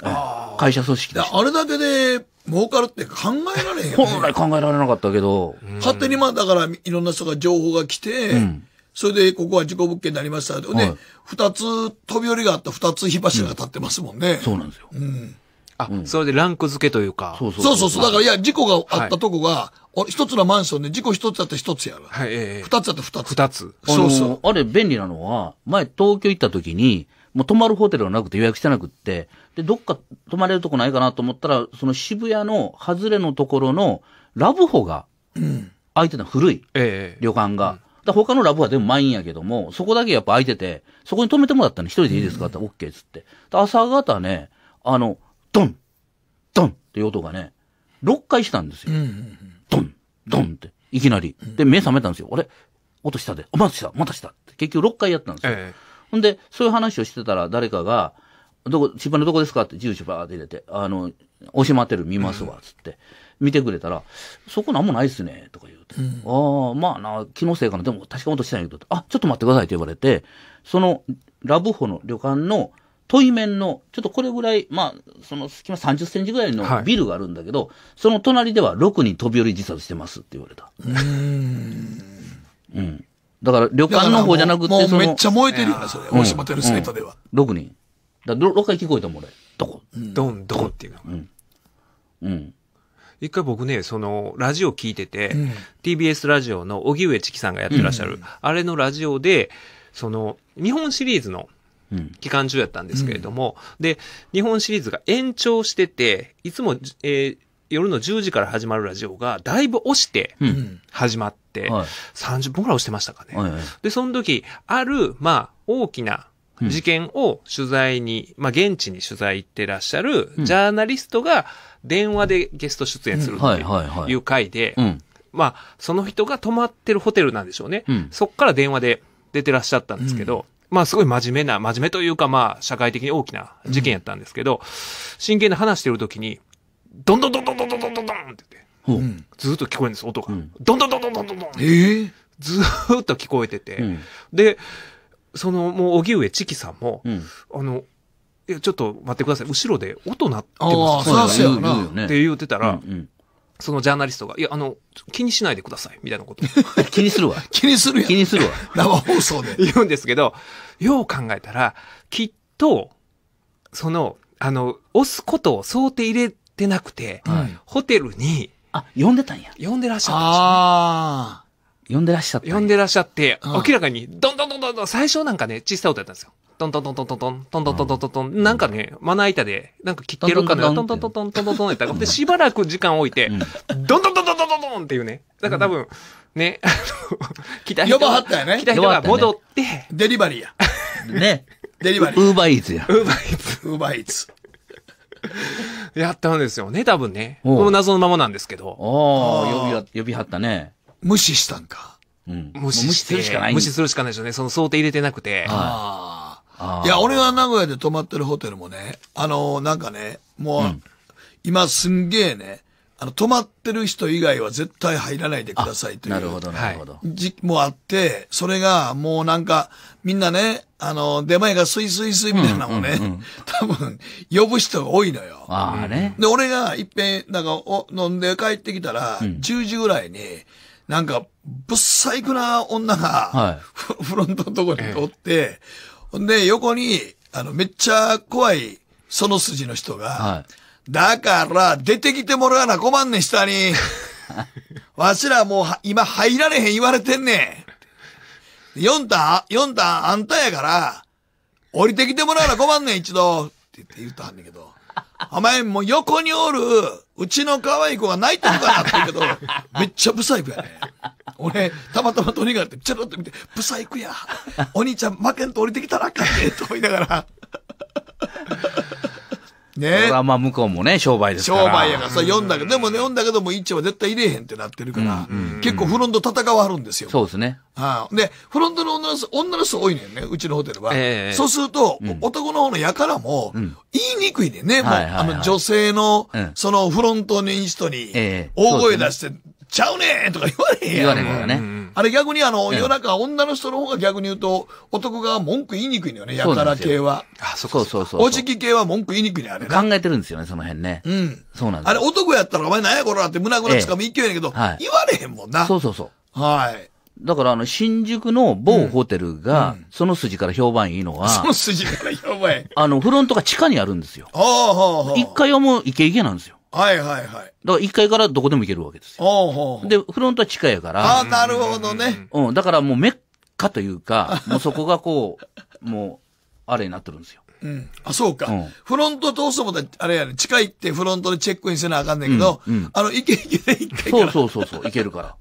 ああ。会社組織だあれだけで儲かるって考えられへんよ、ね、本来考えられなかったけど。勝手にまあ、だから、いろんな人が情報が来て、うんそれで、ここは事故物件になりましたで、ね、二、はい、つ、飛び降りがあった二つ火柱が立ってますもんね。うん、そうなんですよ。うん。あ、うん、それでランク付けというか。そうそうそう。そうそうだから、いや、事故があったとこが、一、はい、つのマンションで事故一つだったら一つやる。はい、ええー。二つだったら二つ。二つ。そうそう。あれ、便利なのは、前東京行った時に、もう泊まるホテルがなくて予約してなくって、で、どっか泊まれるとこないかなと思ったら、その渋谷の外れのところのラブホがうん。相手の古い旅館が。だ他のラブは全部満員やけども、そこだけやっぱ空いてて、そこに止めてもらったの、一人でいいですかって、オッケーっつって。朝方ね、あの、ドンドンっていう音がね、6回したんですよ。ドンドンって、いきなり。で、目覚めたんですよ。あれ音したで。またしたまたしたって。結局6回やったんですよ。ええ、ほんで、そういう話をしてたら誰かが、どこ、千葉のどこですかって住所ばーって入れて、あの、押しまってる見ますわ、つって。見てくれたら、そこなんもないっすね、とか言うて、うん、ああ、まあな、気のせいかな、でも確かもとしてないけど、あ、ちょっと待ってくださいと言われて、そのラブホの旅館の対面の、ちょっとこれぐらい、まあ、その隙間30センチぐらいのビルがあるんだけど、はい、その隣では6人飛び降り自殺してますって言われた。うん。うん。だから旅館の方じゃなくてもう、もうめっちゃ燃えてるよね、それ。大島テルスネタでは。6人。だ6回聞こえたもん、俺。どこ。どん、どこっていうの。うん。うん。一回僕ね、その、ラジオ聞いてて、うん、TBS ラジオの荻上知紀さんがやってらっしゃる、うん、あれのラジオで、その、日本シリーズの、期間中やったんですけれども、うん、で、日本シリーズが延長してて、いつも、えー、夜の10時から始まるラジオが、だいぶ押して、始まって、30分くらい押してましたかね。で、その時、ある、まあ、大きな事件を取材に、まあ、現地に取材行ってらっしゃる、ジャーナリストが、うん電話でゲスト出演するっていう回で、まあ、その人が泊まってるホテルなんでしょうね。うん、そっから電話で出てらっしゃったんですけど、うん、まあすごい真面目な、真面目というかまあ社会的に大きな事件やったんですけど、うん、真剣に話してるときに、どんどんどんどんどんどんどんどんって言って、ずっと聞こえるんです、音が。どんどんどんどんどんどんどん。えー、ずっと聞こえてて。で、そのもう荻上チキさんも、あの、いや、ちょっと待ってください。後ろで音鳴ってますああ、そうよね。って言うてたら、そのジャーナリストが、いや、あの、気にしないでください、みたいなこと。気にするわ。気にするよ。気にするわ。生放送で。言うんですけど、よう考えたら、きっと、その、あの、押すことを想定入れてなくて、ホテルに、あ、呼んでたんや。呼んでらっしゃった、ね、ああ。呼んでらっしゃった。呼んでらっしゃって、明らかに、どんどんどんどんどん、最初なんかね、小さい音だったんですよ。トントントントントントン、トントントントントントン、なんかね、まな板で、なんか切ってるかのトントントントントントンって、った。で、しばらく時間置いて、ドンドンドンドンドンドンっていうね。だから多分、ね、来た人呼ばはったよね。来た人が戻って、デリバリーや。ね。デリバリー。ウーバーイーツや。ウーバーイーツ。ウーバーイーツ。やったんですよね、多分ね。この謎のままなんですけど。お呼び、呼びはったね。無視したんか。うん。無視するしかない。無視するしかないでしょうね。その想定入れてなくて。ああ。いや、俺が名古屋で泊まってるホテルもね、あのー、なんかね、もう、うん、今すんげえね、あの、泊まってる人以外は絶対入らないでくださいという。なるほど、なるほど。時期もあって、それがもうなんか、みんなね、あの、出前がスイスイスイみたいなのをね、うんうんうん、多分、呼ぶ人が多いのよ。ああね。で、俺がいっぺん、なんかお、飲んで帰ってきたら、うん、10時ぐらいに、なんか、ぶっさいくな女が、はい、フロントのとこにおって、ええほんで、横に、あの、めっちゃ怖い、その筋の人が、はい、だから、出てきてもらわな困んねん、下に。わしらもう、今入られへん言われてんねん。4タ四段4あんたやから、降りてきてもらわな困んねん、一度。って言って言ったはんねんけど、お前もう横におる、うちの可愛い子が泣いてるかなって言うけど、めっちゃブサイクやね。俺、たまたまとにかくちょろっと見て、ブサイクや。お兄ちゃん負けんと降りてきたらかって、と思いながら。ね。それはまあ向こうもね、商売ですから。商売やからさ、読んだけど、でもね、読んだけども、一丁は絶対入れへんってなってるから、結構フロント戦わはるんですよ。そうですね。はあ、で、フロントの女の人、女の人多いねんね、うちのホテルは。えー、そうすると、うん、男の方のやからも、言いにくいねんね。もう、あの、女性の、そのフロントの人に、大声出して、ちゃうねとか言われへんやん。言われへんよね。あれ逆にあの、夜中、女の人の方が逆に言うと、男が文句言いにくいのよね、やから系は。あ、そこそうそう。おじき系は文句言いにくいね、あれ。考えてるんですよね、その辺ね。うん。そうなんです。あれ男やったら、お前何やこらって胸ぐらつかむ勢いやけど、言われへんもんな。そうそうそう。はい。だからあの、新宿の某ホテルが、その筋から評判いいのは、その筋から評判いい。あの、フロントが地下にあるんですよ。ああ、一階はもうイケイケなんですよ。はいはいはい。だから1階からどこでも行けるわけですよ。おうほうで、フロントは地下やから。ああ、なるほどね。うん、だからもうメッカというか、もうそこがこう、もう、あれになってるんですよ。うん。あ、そうか。うん、フロント通すもだ、あれやね、近いってフロントでチェックインせなあかんねんけど、うんうん、あの、行け行け行けから。そうそうそうそう、けるから。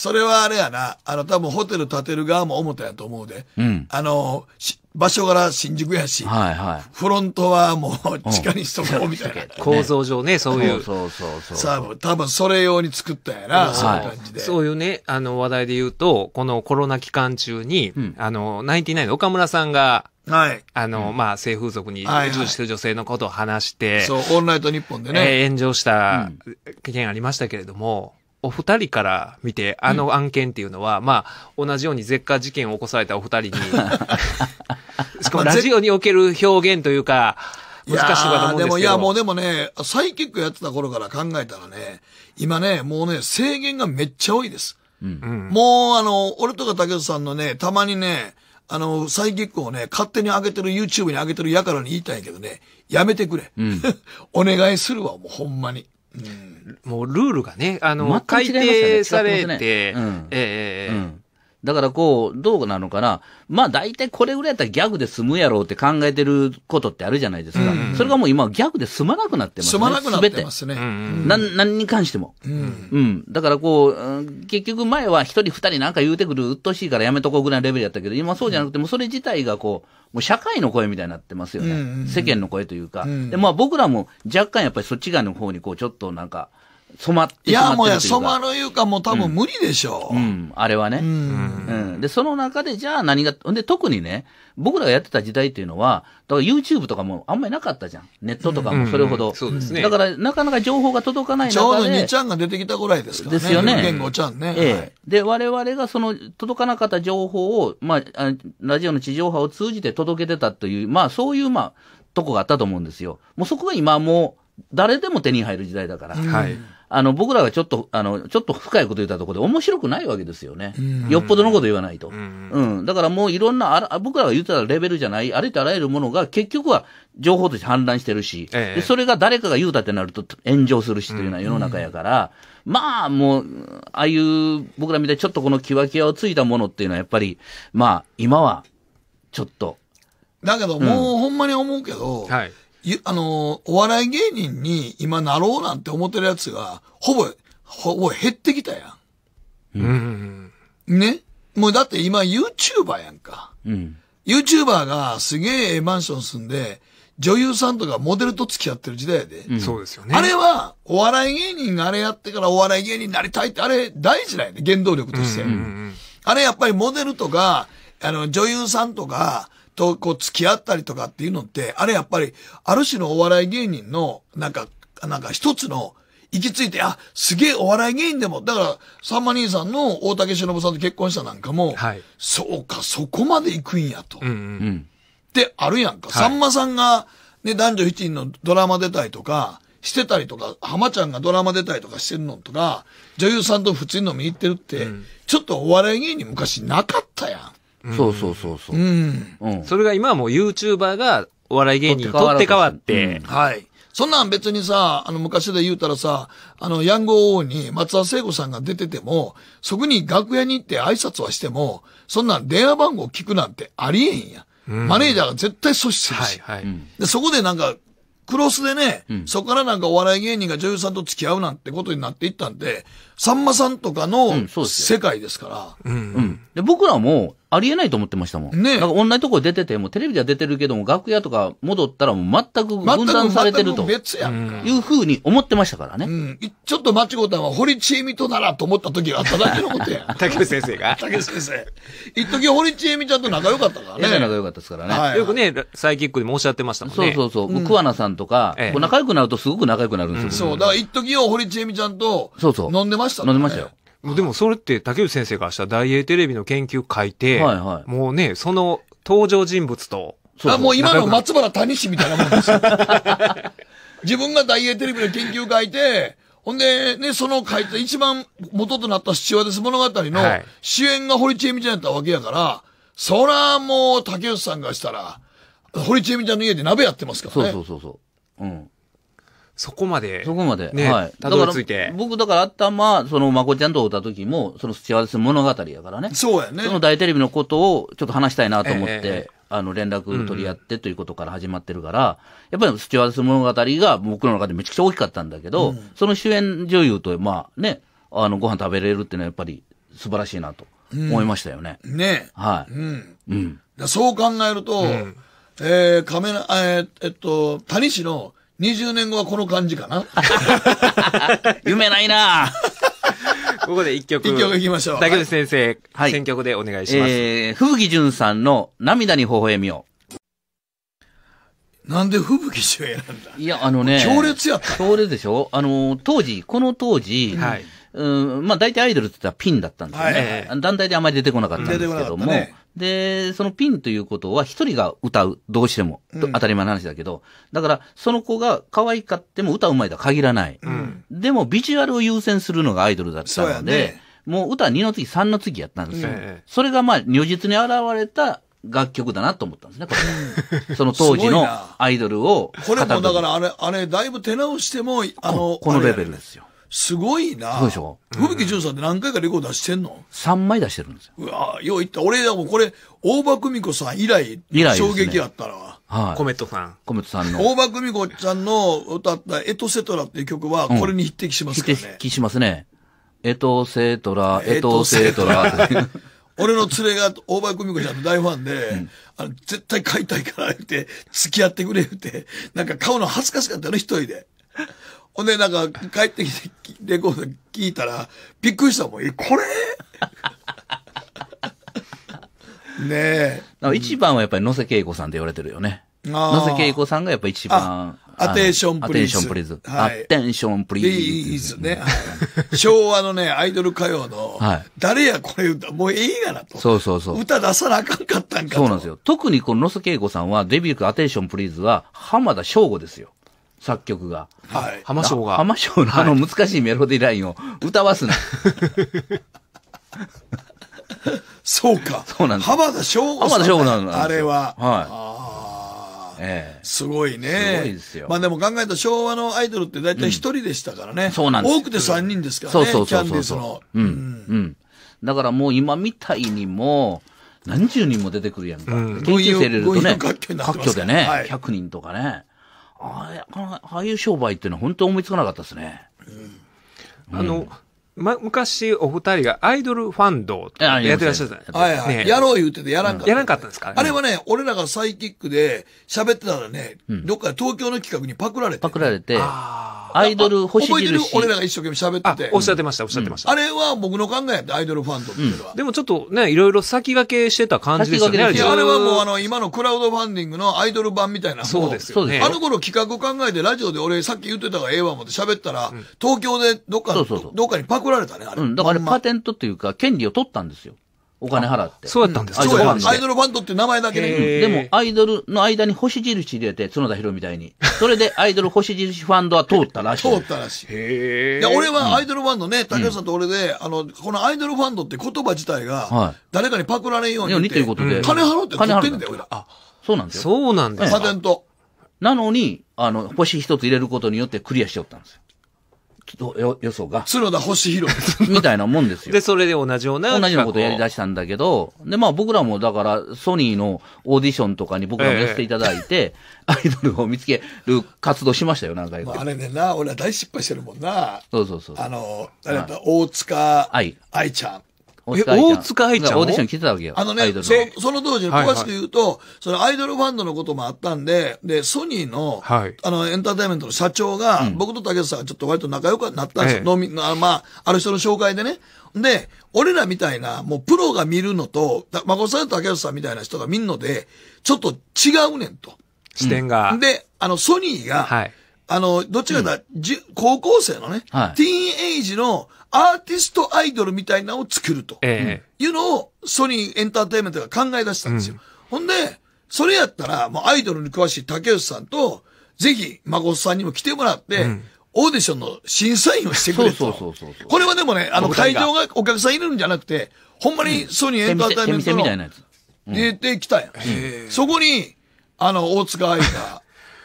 それはあれやな、あの、多分ホテル建てる側も思ったやと思うで。うん、あの、場所から新宿やし、はいはい、フロントはもう地下にしとこうみたいな。構造上ね、そういう。そうそうそうさあ、多分それ用に作ったやな、そういう感じで。そういうね、あの話題で言うと、このコロナ期間中に、うん、あの、ナインティナインの岡村さんが、はい。あの、まあ、性風俗に従事してる女性のことを話して、そう、オンライト日本でね。え炎上した件ありましたけれども、お二人から見て、あの案件っていうのは、うん、まあ、同じように絶火事件を起こされたお二人に、しかもラジオにおける表現というか、難しいかと思うんですけど。でも、いや、もうでもね、サイキックやってた頃から考えたらね、今ね、もうね、制限がめっちゃ多いです。うん、もう、あの、俺とか竹内さんのね、たまにね、あの、サイキックをね、勝手に上げてる、YouTube に上げてるやからに言いたいけどね、やめてくれ。うん、お願いするわ、もうほんまに。もうルールがね、あの、改定されて、ねうん、ええーうんだからこう、どうなのかな。まあ大体これぐらいやったらギャグで済むやろうって考えてることってあるじゃないですか。うんうん、それがもう今ギャグで済まなくなってますね。済まなくなってますね。何に関しても。うん。うん。だからこう、結局前は一人二人なんか言うてくる鬱陶しいからやめとこうぐらいのレベルやったけど、今そうじゃなくてもそれ自体がこう、もう社会の声みたいになってますよね。世間の声というか。で、まあ僕らも若干やっぱりそっち側の方にこうちょっとなんか、染まっていや、もう染まるいうか、もう多分無理でしょう。うん、うん、あれはね、うん、うん。で、その中で、じゃあ何が、で、特にね、僕らがやってた時代っていうのは、だから YouTube とかもあんまりなかったじゃん。ネットとかもそれほど。うんうん、そうですね。だから、なかなか情報が届かない中で。ちょうど2ちゃんが出てきたぐらいですからね。ですよね。2.5ちゃんね。ええ、で、我々がその、届かなかった情報を、まあ、ラジオの地上波を通じて届けてたという、まあ、そういう、まあ、とこがあったと思うんですよ。もうそこが今もう、誰でも手に入る時代だから。はい。あの、僕らがちょっと、あの、ちょっと深いこと言ったところで面白くないわけですよね。よっぽどのこと言わないと。うんうん、だからもういろんなあ、僕らが言ってたレベルじゃない、ありとあらゆるものが結局は情報として氾濫してるし、ええ、それが誰かが言うたってなると炎上するしというような世の中やから、まあもう、ああいう僕らみたいにちょっとこのキワキワをついたものっていうのはやっぱり、まあ今はちょっと。だけどもうほんまに思うけど、うん、はいあの、お笑い芸人に今なろうなんて思ってるやつが、ほぼ、ほぼ減ってきたやん。うん。ねもうだって今 YouTuber やんか。うん。YouTuber がすげえマンション住んで、女優さんとかモデルと付き合ってる時代やで。そうですよね。あれは、お笑い芸人があれやってからお笑い芸人になりたいって、あれ大事だよね。原動力として。あれやっぱりモデルとか、あの、女優さんとか、とこう付き合ったりとかっていうのって、あれやっぱり、ある種のお笑い芸人の、なんか、なんか一つの、行き着いて、あ、すげえお笑い芸人でも、だから、さんま兄さんの大竹しのぶさんと結婚したなんかも、はい、そうか、そこまで行くんやと。うんうん、で、あるやんか。さんまさんが、ね、男女7人のドラマ出たりとか、してたりとか、浜ちゃんがドラマ出たりとかしてるのとか、女優さんと普通に飲み行ってるって、うん、ちょっとお笑い芸人昔なかったやん。そうそうそうそう。うん。うん。それが今はもう YouTuber がお笑い芸人に取って変わって、はい。そんなん別にさ、あの、昔で言うたらさ、あの、ヤンゴ王に松田聖子さんが出てても、そこに楽屋に行って挨拶はしても、そんなん電話番号聞くなんてありえへんや。んマネージャーが絶対阻止するはいはい。で、そこでなんか、クロスでね、そこからなんかお笑い芸人が女優さんと付き合うなんてことになっていったんで、さんまさんとかの世界ですから。うん。うん、で僕らも、ありえないと思ってましたもん。ねなんか同じとこ出てて、もテレビでは出てるけども、楽屋とか戻ったらもう全く分断されてると。別やんいうふうに思ってましたからね。うん。ちょっと間違うたんは、堀ちえみとならと思った時があっただけのことや。竹内先生が竹内先生。一時堀ちえみちゃんと仲良かったからね。仲良かったですからね。よくね、サイキックでもおっしゃってましたもんね。そうそうそう。桑名さんとか、仲良くなるとすごく仲良くなるんですよ。そう。だから一時を堀ちえみちゃんと、そうそう。飲んでましたました、ね、飲んでましたよ。もうでもそれって竹内先生がした大英テレビの研究書いて、はいはい、もうね、その登場人物とそうそう。あ、もう今の松原谷氏みたいなもんですよ。自分が大英テレビの研究会て、ほんで、ね、その書いた一番元となった父親です物語の、主演が堀ちえみちゃんやったわけやから、そらもう竹内さんがしたら、堀ちえみちゃんの家で鍋やってますからね。そうそうそうそう。うん。そこまで。そこまで。ね、はい。たどり着いて。僕、だから頭、その、まこちゃんと会った時も、その、幸せ物語やからね。そうやね。その大テレビのことを、ちょっと話したいなと思って、えー、あの、連絡取り合ってということから始まってるから、うん、やっぱり、スチュワース物語が僕の中でめちゃくちゃ大きかったんだけど、うん、その主演女優と、まあね、あの、ご飯食べれるっていうのはやっぱり素晴らしいなと思いましたよね。うん、ねはい。うん。うん、そう考えると、うん、えー、カメラ、えー、えっと、谷氏の、20年後はこの感じかな。夢ないな ここで一曲。一曲いきましょう。竹内先生、はい、選曲でお願いします。えー、ふぶきじゅんさんの涙に微笑みを。なんで吹雪ゅん選んだいや、あのね。強烈やった。強烈でしょあの、当時、この当時、はい、うん、まあ大体アイドルって言ったらピンだったんですよね。はい、団体であまり出てこなかったんですけども、ね、で、そのピンということは一人が歌う、どうしても、当たり前の話だけど、だからその子が可愛かっても歌うまいとは限らない、うん。でもビジュアルを優先するのがアイドルだったので、ね、もう歌は2の次、3の次やったんですよ。それがまあ如実に現れた楽曲だなと思ったんですね、これ。その当時のアイドルをこれもだからあれ、あれ、だいぶ手直しても、あの、このレベルですよ。すごいな。そうでしょ吹雪んさんって何回かレコード出してんの ?3 枚出してるんですよ。うわよう言った。俺、でもこれ、大場久美子さん以来、以来、衝撃あったら。はい。コメットさん。コメットさんの。大場久美子ちゃんの歌ったエトセトラっていう曲は、これに匹敵しますかね。うん、匹敵しますね。エトセトラ、エトセトラ。俺の連れが大場久美子ちゃんの大ファンで、うん、あの絶対買いたいから言って、付き合ってくれ言って、なんか買うの恥ずかしかったの、一人で。ほんで、なんか、帰ってきて、レコード聞いたら、びっくりしたもん。え、これ ねえ。一番はやっぱり野瀬恵子さんって言われてるよね。野瀬恵子さんがやっぱ一番。アテンションプリーズ。アテンションプリーズ。アテンションプリーズ。いいね。昭和のね、アイドル歌謡の、はい、誰やこれ歌、もうええがなと。そうそうそう。歌出さなあかんかったんかそうなんですよ。特にこの野瀬恵子さんは、デビュー曲アテンションプリーズは、浜田省吾ですよ。作曲が。はい。浜章が。浜章のあの難しいメロディラインを歌わすな。そうか。そうなんです。浜田省吾さん。浜田省吾なんあれは。はい。ええ、すごいね。すごいですよ。まあでも考えた昭和のアイドルって大体一人でしたからね。そうなんです。多くて三人ですからね。そうそうそうそうそう。うん。うん。だからもう今みたいにも、何十人も出てくるやんか。う研究生入れるとね、各局でね、100人とかね。ああああいう商売っていうのは本当思いつかなかったですね。あの、ま、昔お二人がアイドルファンドやってらっしゃった。はいはい。ね、やろう言うててやらんかった、やらんかったんですか、ね、あれはね、俺らがサイキックで喋ってたらね、うん、どっか東京の企画にパクられて。パクられて。ああ。アイドル星覚えてる俺らが一生懸命喋ってて。おっしゃってました、おっしゃってました。あれは僕の考えやったアイドルファンとっていうのは。でもちょっとね、いろいろ先駆けしてた感じですよね。あれはもうあの、今のクラウドファンディングのアイドル版みたいな。そうですよね。あの頃企画考えてラジオで俺さっき言ってたがええわ思って喋ったら、東京でどっか、どっかにパクられたね、あれ。うん、だからパテントっていうか、権利を取ったんですよ。お金払って。そうやったんですそうん、アイドルバンドって名前だけで、でも、アイドルの間に星印入れて、角田博みたいに。それで、アイドル星印ファンドは通ったらしい。通ったらしい。へいや、俺はアイドルバンドね、竹内さんと俺で、あの、このアイドルファンドって言葉自体が、誰かにパクられんように。ということで。金払って取ってんだよ、俺ら。あ、そうなんですよ。そうなんですパテント。なのに、あの、星一つ入れることによってクリアしちゃったんですよ。よ、よそが。角田星広。みたいなもんですよ。で、それで同じような。同じようなことやり出したんだけど、で、まあ僕らもだから、ソニーのオーディションとかに僕らもやっていただいて、えアイドルを見つける活動しましたよ、何回か。まあ、あれねな、俺は大失敗してるもんな。そうそうそう。あの、あれだ、大塚愛ちゃん。大塚愛ちゃん。大塚愛ちゃん。オーディション来てたわけよ。あのね、のそその当時、詳しく言うと、はいはい、そのアイドルファンドのこともあったんで、で、ソニーの、はい、あの、エンターテインメントの社長が、うん、僕と竹内さんがちょっと割と仲良くなったんですよ。ええ、み、まあ、ある人の紹介でね。で、俺らみたいな、もうプロが見るのと、孫さんと竹内さんみたいな人が見るので、ちょっと違うねんと。視点が。うん、で、あの、ソニーが、はい、あの、どっちかだ、うん、高校生のね、はい、ティーンエイジの、アーティストアイドルみたいなのを作ると。いうのを、ソニーエンターテイメントが考え出したんですよ。うん、ほんで、それやったら、もうアイドルに詳しい竹内さんと、ぜひ、孫さんにも来てもらって、うんオーディションの審査員をしてくれと。そうそうそうこれはでもね、あの、会場がお客さんいるんじゃなくて、ほんまにソニーエンターテイメントの、うん、出てきたやん。そこに、あの、大塚愛が、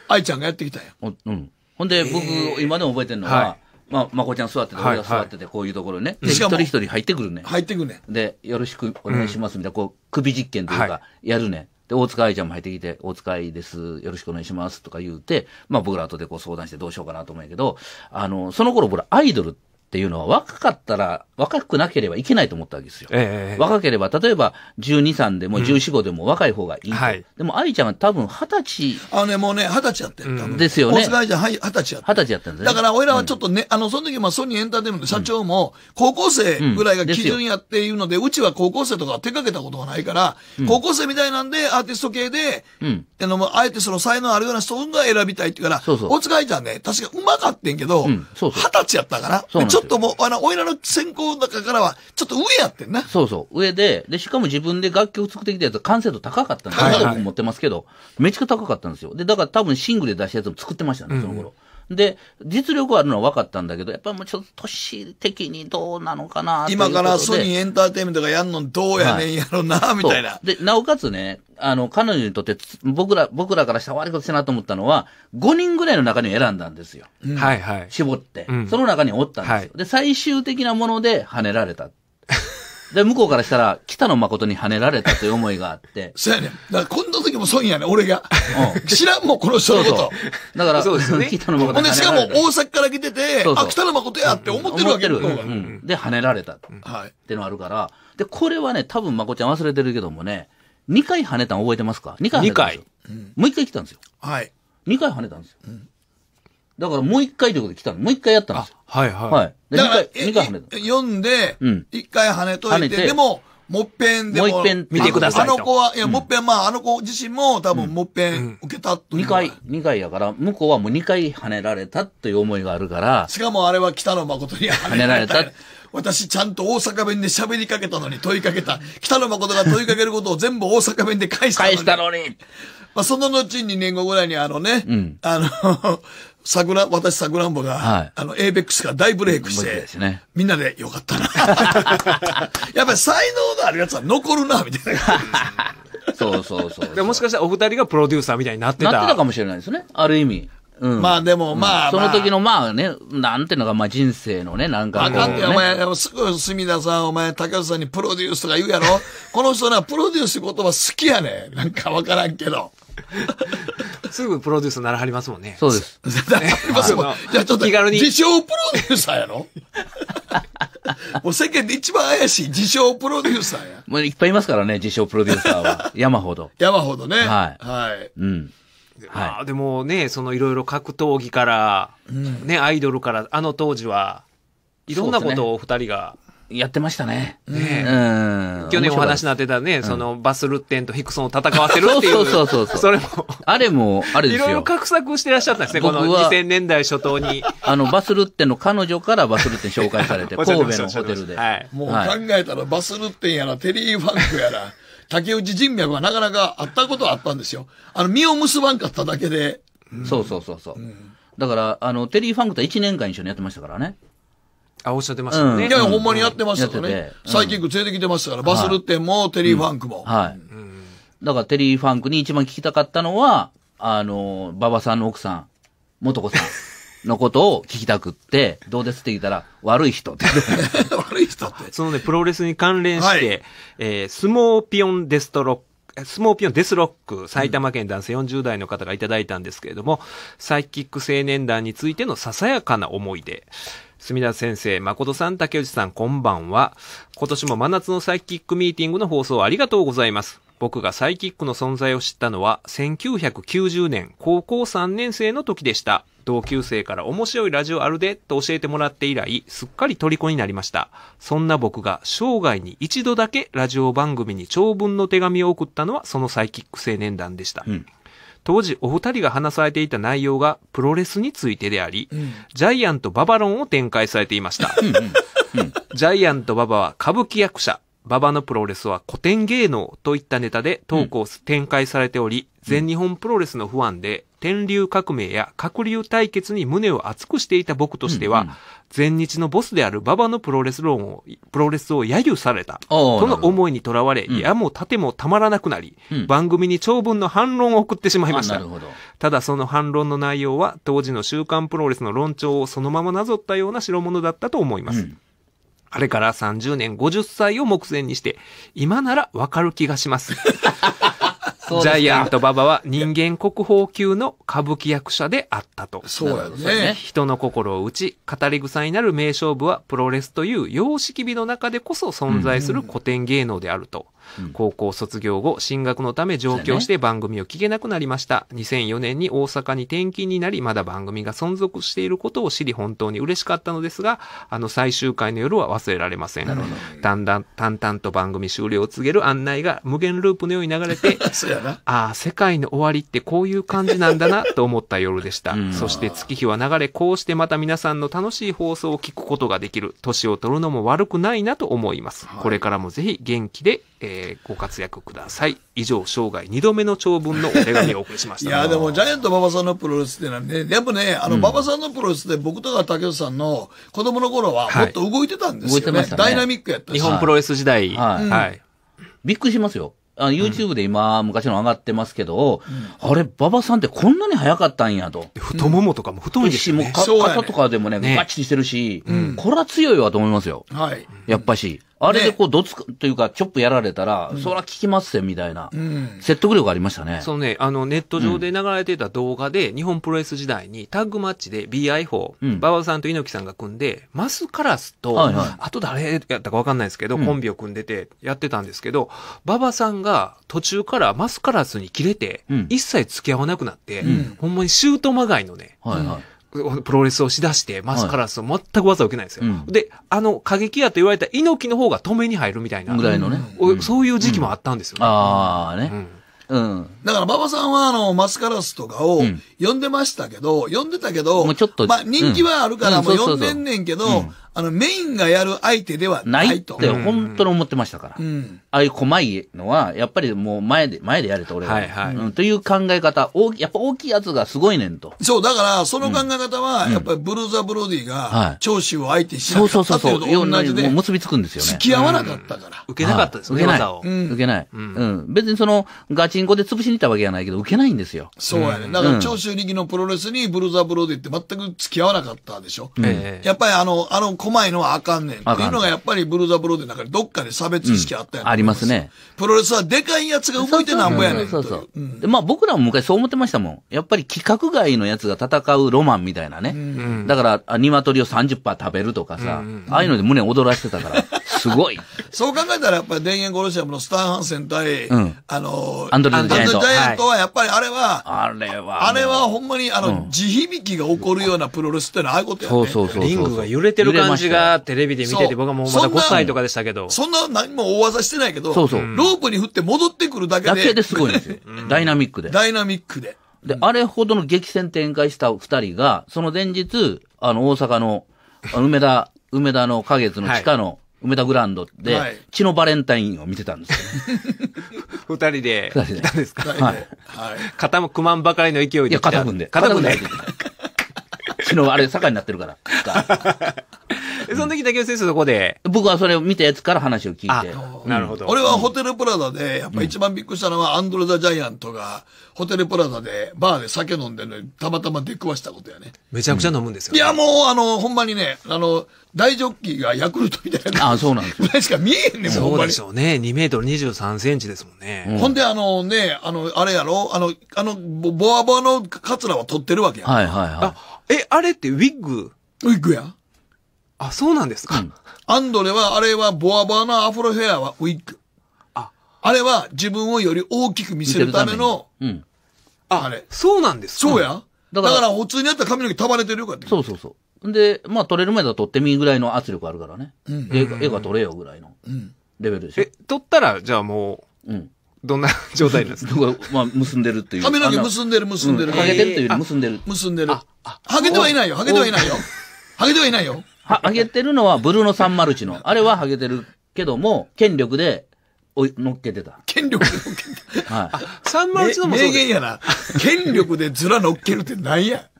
愛ちゃんがやってきたやん。うん、ほんで、僕、今でも覚えてるのは、まあ、まこちゃん座ってて、俺が座ってて、こういうところね。で、一人一人入ってくるね。入ってくるね。で、よろしくお願いしますみたいな、こう、首実験というか、やるね。で、大塚愛ちゃんも入ってきて、大塚愛です、よろしくお願いしますとか言うて、まあ僕ら後でこう相談してどうしようかなと思うんやけど、あの、その頃ほらアイドルっていうのは若かったら、若くなければいけないと思ったわけですよ。ええ、若ければ、例えば12、3でも14、うん、5でも若い方がいい。はい、でも愛ちゃんは多分20歳。ああ、ね、もうね、20歳やってる、うん。ですよね。大塚愛ちゃん、はい、20歳やって。2歳やったんですね。だから俺らはちょっとね、うん、あの、その時まあソニーエンターテイメント社長も、高校生ぐらいが基準やっていうので、うちは高校生とか手掛けたことがないから、高校生みたいなんでアーティスト系で、うん、あの、あえてその才能あるような人が選びたいって言うから、そうそう大塚愛ちゃんね、確かうまかってんけど、20歳やったから。ちょっともう、あの、おいらの専攻の中からは、ちょっと上やってんな。そうそう、上で、で、しかも自分で楽曲作ってきたやつ完成度高かったんですよ。はいはい、持ってますけど、めちゃくちゃ高かったんですよ。で、だから多分シングルで出したやつも作ってましたね、その頃。うんで、実力あるのは分かったんだけど、やっぱりもうちょっと歳的にどうなのかな今からソニーエンターテインメントがやんのどうやねんやろな、はい、みたいな。で、なおかつね、あの、彼女にとって、僕ら、僕らからしたら悪いことしたなと思ったのは、5人ぐらいの中に選んだんですよ。はいはい。絞って、うん。その中におったんですよ、はい。で、最終的なもので跳ねられた。で、向こうからしたら、北野誠に跳ねられたという思いがあって。そうやねん。だから、こんな時も損やねん、俺が。知らんもん、この人のこと。だから、そうですね北野誠にし跳かねらもれた。大阪から来てて、そうそうあ、北野誠やって思ってるわけ思ってるううんで、跳ねられたはい。ってのあるから。で、これはね、多分まこちゃん忘れてるけどもね、2回跳ねたん覚えてますか ?2 回跳ねたんですよ。もう1回来たんですよ。はい。2回跳ねたんですよ。だからもう一回ということで来たの。もう一回やったんですよ。はいはい。はい。で、だから二回、回跳ねた。読んで、一回跳ねといて、でも、もっぺんでも。もう一遍見てくださいあの子は、いや、もっぺん、まあ、あの子自身も多分もっぺん受けたと。二回、二回やから、向こうはもう二回跳ねられたという思いがあるから。しかもあれは北野誠に跳ねられた。私ちゃんと大阪弁で喋りかけたのに問いかけた。北野誠が問いかけることを全部大阪弁で返したのに。返したのに。まあ、その後に2年後ぐらいにあのね、うん、あの、桜、私桜んぼが、はい、あの、エイベックスが大ブレイクして、ね、みんなでよかったな。やっぱり才能のあるやつは残るな、みたいな。そうそうそうで。もしかしたらお二人がプロデューサーみたいになってた。なってたかもしれないですね。ある意味。うん、まあでもまあ、まあ、その時のまあね、なんていうのが、まあ人生のね、なんか、ね。あかんって、お前、すぐ、隅田さん、お前、高橋さんにプロデュースとか言うやろこの人な、プロデュース言葉好きやねなんかわからんけど。すぐプロデュースならはりますもんね。そうです。じゃあちょっと、気軽に。自称プロデューサーやろもう世間で一番怪しい自称プロデューサーや。もういっぱいいますからね、自称プロデューサーは。山ほど。山ほどね。はい。はい。うん。ああ、でもね、そのいろいろ格闘技から、ね、アイドルから、あの当時は、いろんなことをお二人がやってましたね。ねうん。去年お話になってたね、そのバスルッテンとヒクソンを戦わせるっていう。そうそうそうそう。それも。あれも、あれですよ。いろいろ画策してらっしゃったんですね、この2000年代初頭に。あの、バスルッテンの彼女からバスルッテン紹介されて、神戸のホテルで。はい、もう考えたらバスルッテンやら、テリー・ファンクやら。竹内人脈はなかなかあったことはあったんですよ。あの、身を結ばんかっただけで。うん、そうそうそうそう。うん、だから、あの、テリー・ファンクと1年間一緒にやってましたからね。あ、おっしゃってましたね。いや、ほんまにやってましたとね。サイキック連れてきてましたから、バスルッテンもテリー・ファンクも。はい。だからテリー・ファンクに一番聞きたかったのは、あの、馬場さんの奥さん、元子さんのことを聞きたくって、どうですって言ったら、悪い人って。悪い人って。そのね、プロレスに関連して、えスモーピオン・デストロック。スモーピオンデスロック、埼玉県男性40代の方がいただいたんですけれども、うん、サイキック青年団についてのささやかな思い出。墨田先生、誠さん、竹内さん、こんばんは。今年も真夏のサイキックミーティングの放送ありがとうございます。僕がサイキックの存在を知ったのは1990年高校3年生の時でした。同級生から面白いラジオあるでと教えてもらって以来、すっかり虜になりました。そんな僕が生涯に一度だけラジオ番組に長文の手紙を送ったのはそのサイキック青年団でした。うん当時お二人が話されていた内容がプロレスについてであり、うん、ジャイアントババロンを展開されていました。うんうん、ジャイアントババは歌舞伎役者、ババのプロレスは古典芸能といったネタでトークを展開されており、うん、全日本プロレスの不安で、天竜革命や閣竜対決に胸を熱くしていた僕としては、前日のボスである馬場のプロレス論を、プロレスを揶揄された、との思いにとらわれ、矢も盾もたまらなくなり、うん、番組に長文の反論を送ってしまいました。ただその反論の内容は、当時の週刊プロレスの論調をそのままなぞったような代物だったと思います。うんあれから30年50歳を目前にして、今ならわかる気がします。ジャイアント馬場は人間国宝級の歌舞伎役者であったと。そうやね。人の心を打ち、語り草になる名勝負はプロレスという様式美の中でこそ存在する古典芸能であると。高校卒業後、進学のため上京して番組を聞けなくなりました。2004年に大阪に転勤になり、まだ番組が存続していることを知り、本当に嬉しかったのですが、あの最終回の夜は忘れられません。だんだん淡々と番組終了を告げる案内が無限ループのように流れて、ああ、世界の終わりってこういう感じなんだなと思った夜でした。そして月日は流れ、こうしてまた皆さんの楽しい放送を聞くことができる。年を取るのも悪くないなと思います。これからもぜひ元気でえー、ご活躍ください。以上、生涯二度目の長文のお手紙をお送りしました。いや、でも、ジャイアント馬場さんのプロレスってなんで、ね、やっぱね、あの、馬場さんのプロレスって、僕とか竹内さんの子供の頃は、もっと動いてたんですよ、ねはい、動いてました、ね、ダイナミックやった日本プロレス時代。はい。うん、はいびっくりしますよ。あ YouTube で今、昔の上がってますけど、うん、あれ、馬場さんってこんなに早かったんやと。太ももとかも太いし、ね、もう肩とかでもね、ガッチリしてるし、うん、これは強いわと思いますよ。はい。やっぱし。うんあれでこう、どつく、というか、チョップやられたら、そら聞きますよ、みたいな、うん。説得力ありましたね。そうね、あの、ネット上で流れてた動画で、日本プロレス時代にタッグマッチで BI4、うん、ババさんと猪木さんが組んで、マスカラスと、あと誰やったかわかんないですけど、コンビを組んでてやってたんですけど、馬場さんが途中からマスカラスに切れて、一切付き合わなくなって、ほんまにシュートまがいのね、はいはいプロレスをしだして、マスカラスを全く技を受けないんですよ。はいで、あの、過激やと言われた猪木の方が止めに入るみたいな。ぐらいのね。そういう時期もあったんですよ、ねうん、ああ、ね。うん。だから、馬場さんは、あの、マスカラスとかを、呼んでましたけど、うん、呼んでたけど、もうちょっと、まあ、人気はあるから、もう呼んでんねんけど、あの、メインがやる相手ではないと。ないって本当に思ってましたから。うん、ああいう細いのは、やっぱりもう前で、前でやれと俺は。はいはい、うん。という考え方、大き、やっぱ大きいやつがすごいねんと。そう、だから、その考え方は、やっぱりブルーザ・ブロディが、長州を相手しなかったっていうと同じで。結びつくんですよね。付き合わなかったから。受けなかったです受けない。受けない。うん。別にその、ガチンコで潰しに行ったわけじゃないけど、受けないんですよ。そうやね。だから、長州力のプロレスにブルーザ・ブロディって全く付き合わなかったでしょ。やっぱりあの、あの、細いのはあかんねん。っていうのがやっぱりブルーザブルーで中かどっかで差別意識あったやん、うん、ありますね。プロレスはでかいやつが動いてなんぼやねん。そうそうで、まあ僕らも昔そう思ってましたもん。やっぱり規格外のやつが戦うロマンみたいなね。うん、だから、鶏を30%食べるとかさ、ああいうので胸躍らしてたから。すごい。そう考えたら、やっぱり田園ゴルシアムのスターハンセン対、うん、あの、アンドレ・ジャイアント。ジャイアントは、やっぱりあれは、あれは、あれはほんまに、あの、地響きが起こるようなプロレスってのは、ああいうことやね。そうそうそう。リングが揺れてる感じが、テレビで見てて、僕はもうまだ5歳とかでしたけど。そんな何も大技してないけど、そうそう。ロープに振って戻ってくるだけで。だけですごいんですよ。ダイナミックで。ダイナミックで。で、あれほどの激戦展開した二人が、その前日、あの、大阪の、梅田、梅田の花月の地下の、はい梅田グランドで、はい、血のバレンタインを見てたんですよ、ね。二人で、二人で。ですかはい。肩もくまんばかりの勢いで。いや、肩組んで。肩組んで。血の、あれ、坂になってるから。その時竹内先生そこで。僕はそれを見たやつから話を聞いて。なるほど。俺はホテルプラザで、やっぱ一番びっくりしたのは、アンドレ・ザ・ジャイアントが、ホテルプラザで、バーで酒飲んでるのに、たまたま出くわしたことやね。めちゃくちゃ飲むんですよ、ね、いや、もう、あの、ほんまにね、あの、大ジョッキーがヤクルトみたいな。あそうなんです。ぐしか見えへんねん、そうでしょうね。2メートル23センチですもんね。うん、ほんで、あのね、あの、あれやろあの、あの、ボアボアのカツラは取ってるわけや。はいはいはい。あ、え、あれってウィッグウィッグや。あ、そうなんですか、うん、アンドレは、あれはボアボワなアフロヘアはウィッグ。あ、あれは自分をより大きく見せるための、うん。あ、あれ。そうなんですそうや。だから、から普通にやったら髪の毛束ねてるよかって。そうそうそう。で、まあ、取れる前だと撮ってみぐらいの圧力あるからね。うん。絵が取れよぐらいの。レベルでしょ。え、取ったら、じゃあもう、うん。どんな状態なんですかまあ、結んでるっていう。髪の毛結んでる、結んでる。結んてるというより結んでる。結んでる。あ、はげてはいないよ、はげてはいないよ。はげてはいないよ。は、ハゲてるのはブルーノ・サンマルチの。あれはハゲてるけども、権力で、おい、乗っけてた。権力で乗っけてた。はい。サンマルチのもそう名言やな。権力でずら乗っけるってなんや。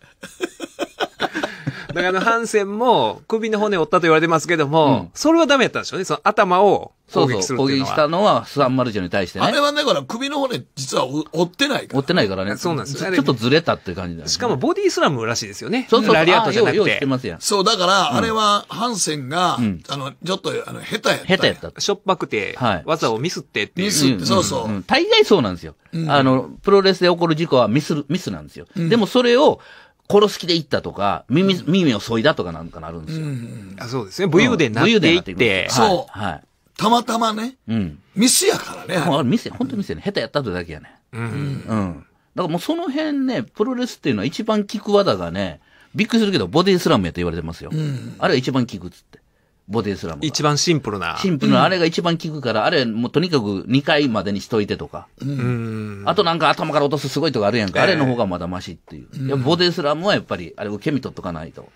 だからあの、ハンセンも首の骨折ったと言われてますけども、うんそれはダメやったんでしょうね。その頭を攻そう撃すそるう、って攻いうの撃したのはスワンマルジョに対してあれ。はだから首の骨実は折ってないから。折ってないからね。そうなんですよちょっとずれたっていう感じだねしかもボディスラムらしいですよね。そうそう、ラリアートじゃなくうよう知って。てますやん。そう、だから、あれは、ハンセンが、んあの、ちょっと、あの、下手やった。下手やった。しょっぱくて、はい技をミスってっていうミ。スって、そうそう。ん大概そうなんですよ。あの、プロレスで起こる事故はミスミスなんですよ。でもそれを、殺す気で行ったとか、耳、耳を削いだとかなんかなるんですよ。あそうですね。武勇伝なって武勇伝ってそう。はい。たまたまね。うん。ミスやからね。あれミス、本当ミスやね。下手やったとだけやね。うん。うん。だからもうその辺ね、プロレスっていうのは一番効く技がね、びっくりするけど、ボディスラムやと言われてますよ。うん。あれが一番効くっつって。ボディスラム。一番シンプルな。シンプルな、あれが一番効くから、うん、あれもうとにかく2回までにしといてとか。うん。あとなんか頭から落とすすごいとかあるやんか。えー、あれの方がまだましっていう。うん、ボディスラムはやっぱり、あれ受け身取っとかないと。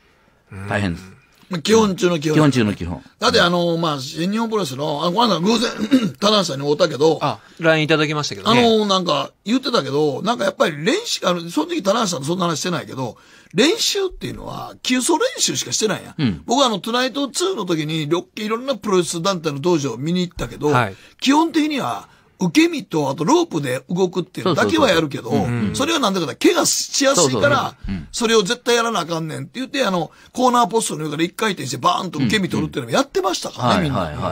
大変です。基本中の基本。基本中の基本。だって、あの、まあ、新日本プロレスの、あの、ごめんなさい、偶然、田中さんに会ったけど、あ、LINE いただきましたけどね。あの、なんか、言ってたけど、なんかやっぱり練習、あの、その時田中さんとそんな話してないけど、練習っていうのは、基礎練習しかしてないや、うん。僕はあの、トゥナイト2の時に、いろんなプロレス団体の道場を見に行ったけど、はい、基本的には、受け身と、あとロープで動くっていうだけはやるけど、それはなんだか怪我しやすいから、それを絶対やらなあかんねんって言って、あの、コーナーポストの上から一回転してバーンと受け身取るっていうのもやってましたからね、みんな。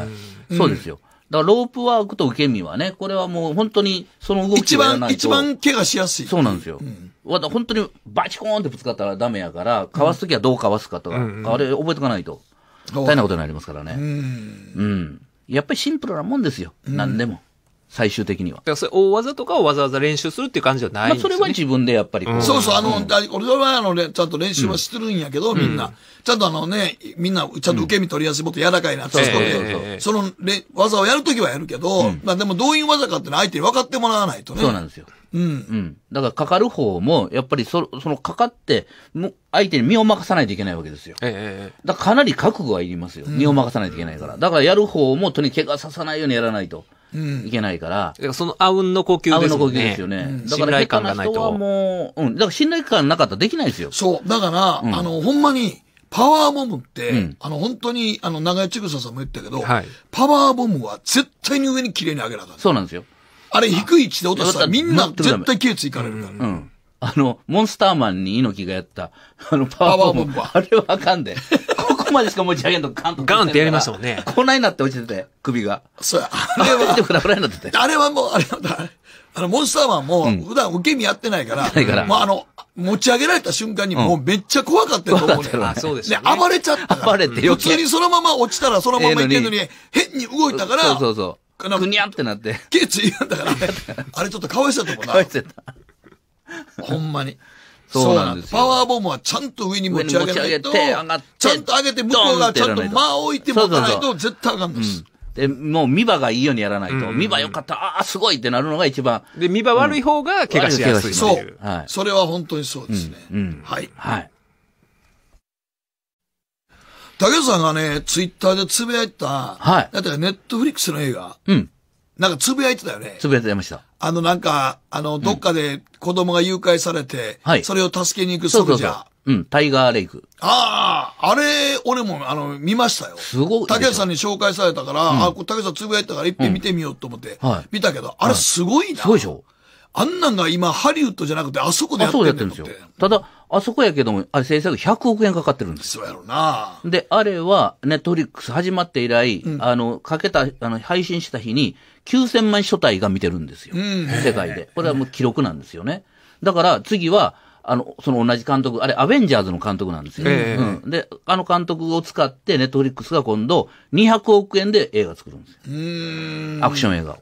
そうですよ。だからロープワークと受け身はね、これはもう本当にその動きが。一番、一番怪我しやすい。そうなんですよ。本当にバチコーンってぶつかったらダメやから、かわすときはどうかわすかとか、あれ覚えとかないと、大変なことになりますからね。うん。うん、やっぱりシンプルなもんですよ。ん、何でも。最終的には。だからそれ大技とかをわざわざ練習するっていう感じじゃないんですそよ、ね。れは自分でやっぱりこう、そうそう、あの、俺はあのちゃんと練習はしてるんやけど、みんな。ちゃんとあのね、みんな、ちゃんと受け身取りやすいもっと柔らかいなって、そうそうそうそのれ技をやるときはやるけど、まあでもどういう技かっていうのは相手に分かってもらわないとね。そうなんですよ。うん。うん。だからかかる方も、やっぱりそそのかかって、相手に身を任さないといけないわけですよ。ええだからかなり覚悟はいりますよ。身を任さないといけないから。だからやる方もとに怪我ささないようにやらないと。いけないから。うん、そのあうんの呼吸ですよね。あうんの呼吸ですよね。うん、だから信頼感がないと。もう、うん。だから信頼感なかったらできないですよ。そう。だから、うん、あの、ほんまに、パワーボムって、うん、あの、本当に、あの、長屋千草さんも言ったけど、はい、パワーボムは絶対に上に綺麗に上げなかった。そうなんですよ。あれ低い位置で落としたらみんな絶対ケーついかれるから。うん。あの、モンスターマンに猪木がやった、あの、パワーボム。ボムあれはあかんで。こまでしか持ち上げんとガンと。ガンってやりましたもんね。こないなって落ちてて、首が。そうや。あれは。フラフになってて。あれはもう、あれなんだ。あの、モンスターマンも、普段受け身やってないから、うん、からもうあの、持ち上げられた瞬間にもうめっちゃ怖かったと思うね。うん、あ、そうですね。暴れちゃった暴れてよ普通にそのまま落ちたらそのままいけんのに、変に動いたから、そうそうそう。ぐにゃってなって。ケツ言うんだから、あれちょっとかわいそうだと思うな。かわいそうだ。ほんまに。そうなんですパワーボムはちゃんと上に持ち上げないと、上てちゃんと上げて、向こうがちゃんと間を置いて持たないと絶対上がんです。で、もう見場がいいようにやらないと、見場よかった、ああ、すごいってなるのが一番。で、見場悪い方が怪我しやすい、そう、はい、それは本当にそうですね。うん、うん、はい。はい。竹内さんがね、ツイッターでつぶやいた、はい。だってネットフリックスの映画、うん。なんかつぶやいてたよね。つぶやいてました。あのなんか、あの、どっかで子供が誘拐されて、はいそれを助けに行くソルジャー。うん、タイガーレイク。ああ、あれ、俺も、あの、見ましたよ。すごい竹谷さんに紹介されたから、あ、こ竹谷さんつぶやいたから一遍見てみようと思って、うんはい見たけど、あれすごいな。すごいでしょあんなんが今、ハリウッドじゃなくて、あそこでやってそんこでやってるんですよただ、あそこやけども、あれ制作100億円かかってるんです。そうやろな。で、あれは、ネットフリックス始まって以来、あの、かけた、あの、配信した日に、9000万書体が見てるんですよ。世界で。これはもう記録なんですよね。だから次は、あの、その同じ監督、あれ、アベンジャーズの監督なんですよ、うん。で、あの監督を使って、ネットフリックスが今度、200億円で映画作るんですよ。うんアクション映画を。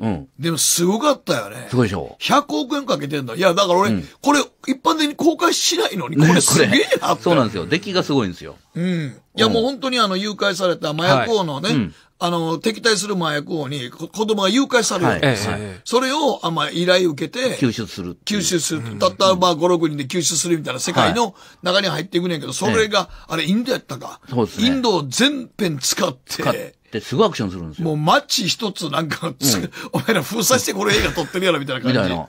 うん。でも、すごかったよね。すごいでしょ。100億円かけてんだ。いや、だから俺、うん、これ、一般的に公開しないのに、これすげえなって、そうなんですよ。出来がすごいんですよ。うん。いや、もう本当にあの、誘拐された麻薬王のね、はいうん、あの、敵対する麻薬王に子供が誘拐されるんです、はいはい、それを、あまあ、依頼受けて、吸収する。吸収する。たったまあ5、6人で吸収するみたいな世界の中に入っていくねんけど、それが、あれ、インドやったか。そうですね。インドを全編使って、ってすいアクションするんですよ。もう街一つなんか、うん、お前ら封鎖してこれ映画撮ってるやろみたいな感じ。みたいな。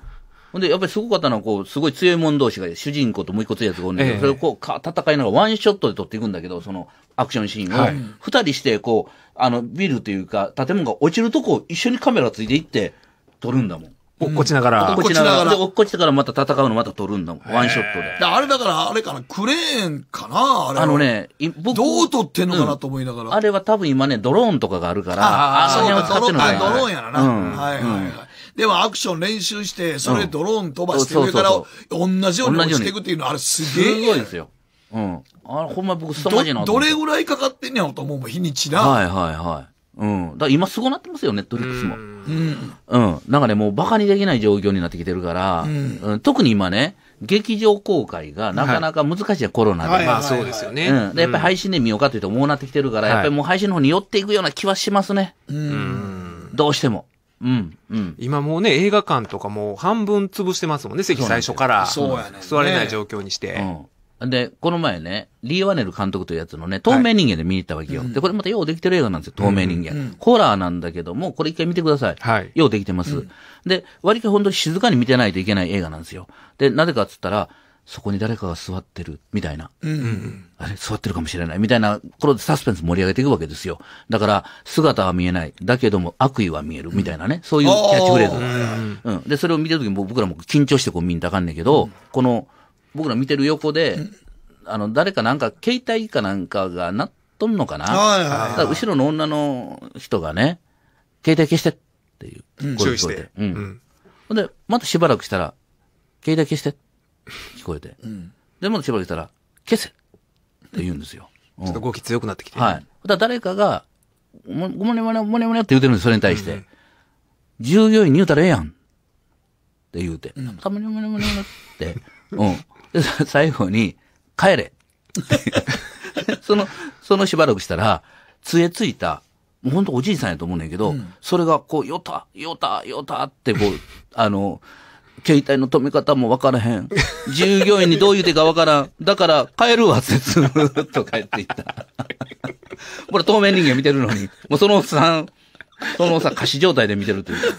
ほんで、やっぱりすごかったのは、こう、すごい強い者同士が、主人公ともう一個強いやつがおるんだけど、それをこう戦いながらワンショットで撮っていくんだけど、その、アクションシーンを、二、人して、こう、あの、ビルというか、建物が落ちるとこ一緒にカメラついていって、撮るんだもん。落っこちながら。落っこちながら。落っこちてからまた戦うのまた撮るんだもん。ワンショットで。あれだから、あれかな、クレーンかなあれ。あのね、僕。どう撮ってんのかなと思いながら、あれは多分今ね、ドローンとかがあるから、ああ、そうなだ、ドローンやな。うん、はいはいはい。ではアクション練習して、それドローン飛ばして上から同じように落ちていくっていうのは、あれすげえ。すごいですよ。うん。あれ、ほんま僕、凄まじいなど。どれぐらいかかってんねやろと思うもん、日にちな。はいはいはい。うん。だ今すごなってますよ、ネットリックスも。うん。うん。なんかね、もう馬鹿にできない状況になってきてるから、うん、うん、特に今ね、劇場公開がなかなか難しい、はい、コロナで。まあそうですよね。うん。で、やっぱり配信で見ようかというともうなってきてるから、はい、やっぱりもう配信の方に寄っていくような気はしますね。うん。どうしても。うん、うん。今もうね、映画館とかも半分潰してますもんね、席最初から。そうやね。座れない状況にして。うんで、この前ね、リー・ワネル監督というやつのね、透明人間で見に行ったわけよ。はい、で、これまたようできてる映画なんですよ、透明人間。うんうん、ホラーなんだけども、これ一回見てください。はい、ようできてます。うん、で、割と本当に静かに見てないといけない映画なんですよ。で、なぜかっつったら、そこに誰かが座ってる、みたいな。うんうん、あれ座ってるかもしれない、みたいなこれでサスペンス盛り上げていくわけですよ。だから、姿は見えない。だけども悪意は見える、みたいなね。そういうキャッチフレーズ。うん、で、それを見てるときに僕らも緊張してこう見んったかんねんけど、この、僕ら見てる横で、あの、誰かなんか、携帯かなんかがなっとんのかな、はいはいはいか後ろの女の人がね、携帯消してっていううん。声注意聞しこえてうん。ほんで、またしばらくしたら、携帯消して聞こえて。で、またしばらくしたら、消せって言うんですよ。うんちょっと動き強くなってきて。はい。だから誰かが、もごもにね、にめんごめんねごって言うてるんです、それに対して。従業員に言うたらええやん。って言うて。たまにもにんにごにって。うん。最後に、帰れ。その、そのしばらくしたら、杖ついた、もうほんとおじいさんやと思うんだけど、うん、それがこう、よた、よた、よたってこう、あの、携帯の止め方もわからへん。従業員にどう言うてかわからん。だから帰るわってずーっと帰っていった。これ透明人間見てるのに、もうそのおっさん、そのおっさん仮死状態で見てるという。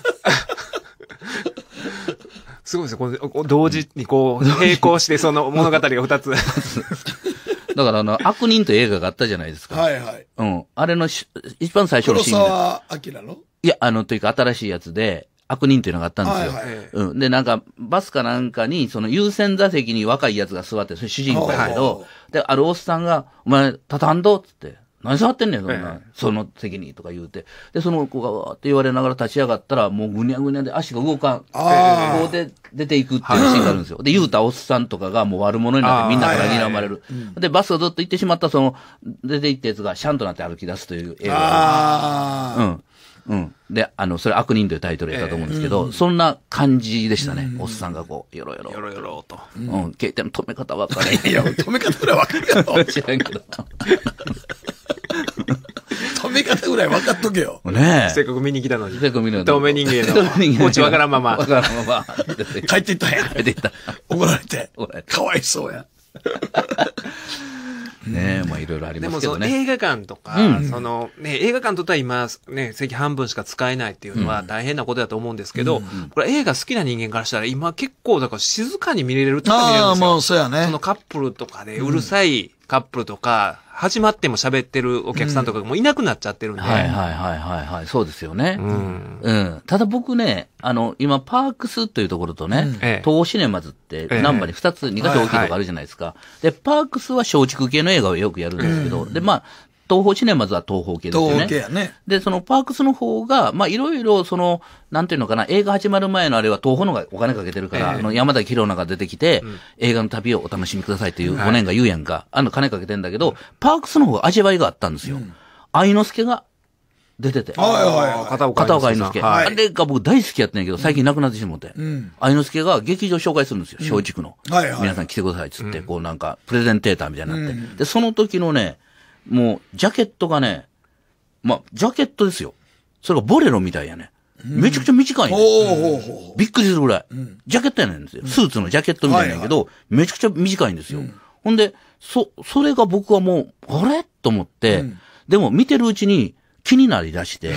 すごいですよ。こ同時にこう、並行してその 物語が二つ。だからあの、悪人という映画があったじゃないですか。はいはい。うん。あれのし、一番最初のシーン。黒沢明のいや、あの、というか新しいやつで、悪人というのがあったんですよ。はいはい、うん。で、なんか、バスかなんかに、その優先座席に若いやつが座って、それ主人公やけど、で、あるおっさんが、お前、畳んどっつって。何触ってんねん、そんな、その責任とか言うて。で、その子がわーって言われながら立ち上がったら、もうぐにゃぐにゃで足が動かん。こうで出ていくっていうシーンがあるんですよ。で、言うたおっさんとかがもう悪者になってみんなから睨まれる。で、バスがずっと行ってしまった、その、出て行ったやつがシャンとなって歩き出すという映画ああうん。うん、で、あの、それ悪人というタイトルやったと思うんですけど、えー、そんな感じでしたね。おっさんがこう、よろよろ。よろよろと。うん、携帯の止め方わかる。いや、止め方ぐらいわかるやろ。知らんけど。止め方ぐらい分かっとけよ。ねえ。せっかく見に来たのに。せっかく見に来たのに。透明人間の。もちわからんまま。わからんまま。帰っていったんや。帰っていった。怒られて。怒られて。かわいそうや。ねまあいろいろありますけどね。でも映画館とか、うん、その、ね、映画館とか今、ね、席半分しか使えないっていうのは大変なことだと思うんですけど、うんうん、これ映画好きな人間からしたら今結構だから静かに見れるって見れるんですよ。ああ、もうそうやね。そのカップルとかでうるさいカップルとか、始まっても喋ってるお客さんとかもいなくなっちゃってるんで。うん、はいはいはいはいはい。そうですよね。うん。うん。ただ僕ね、あの、今、パークスというところとね、うん、東シネマズって、ナンバーに2つ、2箇所大きいとこあるじゃないですか。で、パークスは松竹系の映画をよくやるんですけど、うん、で、まあ、東方シネマズは東方系ですよね。東方系やね。で、そのパークスの方が、まあいろいろその、なんていうのかな、映画始まる前のあれは東方の方がお金かけてるから、えー、あの山田宏奈が出てきて、うん、映画の旅をお楽しみくださいっていう5年が言うやんか、はい、あの金かけてんだけど、パークスの方が味わいがあったんですよ。うん、愛之助が出てて。はいはい片岡愛之助。はい、あれが僕大好きやってんやけど、最近亡くなってしもて。うん、愛之助が劇場紹介するんですよ、松竹の。はいはい。皆さん来てくださいっつって、こうなんか、プレゼンテーターみたいになって。で、その時のね、もう、ジャケットがね、まあ、ジャケットですよ。それがボレロみたいやね。めちゃくちゃ短いね、うん、びっくりするぐらい。ジャケットやねんですよ。スーツのジャケットみたいなんやけど、はいはい、めちゃくちゃ短いんですよ。ほんで、そ、それが僕はもう、あれと思って、でも見てるうちに気になりだして、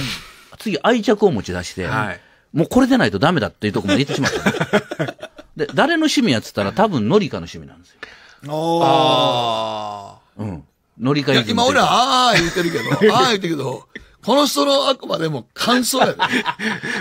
次愛着を持ち出して、はい、もうこれでないとダメだっていうとこまで行ってしまった、で、誰の趣味やっつったら多分ノリカの趣味なんですよ。ああ。うん。乗り換えいや今俺、ああ言ってるけど、ああ言ってるけど、この人のあくまでも感想やで。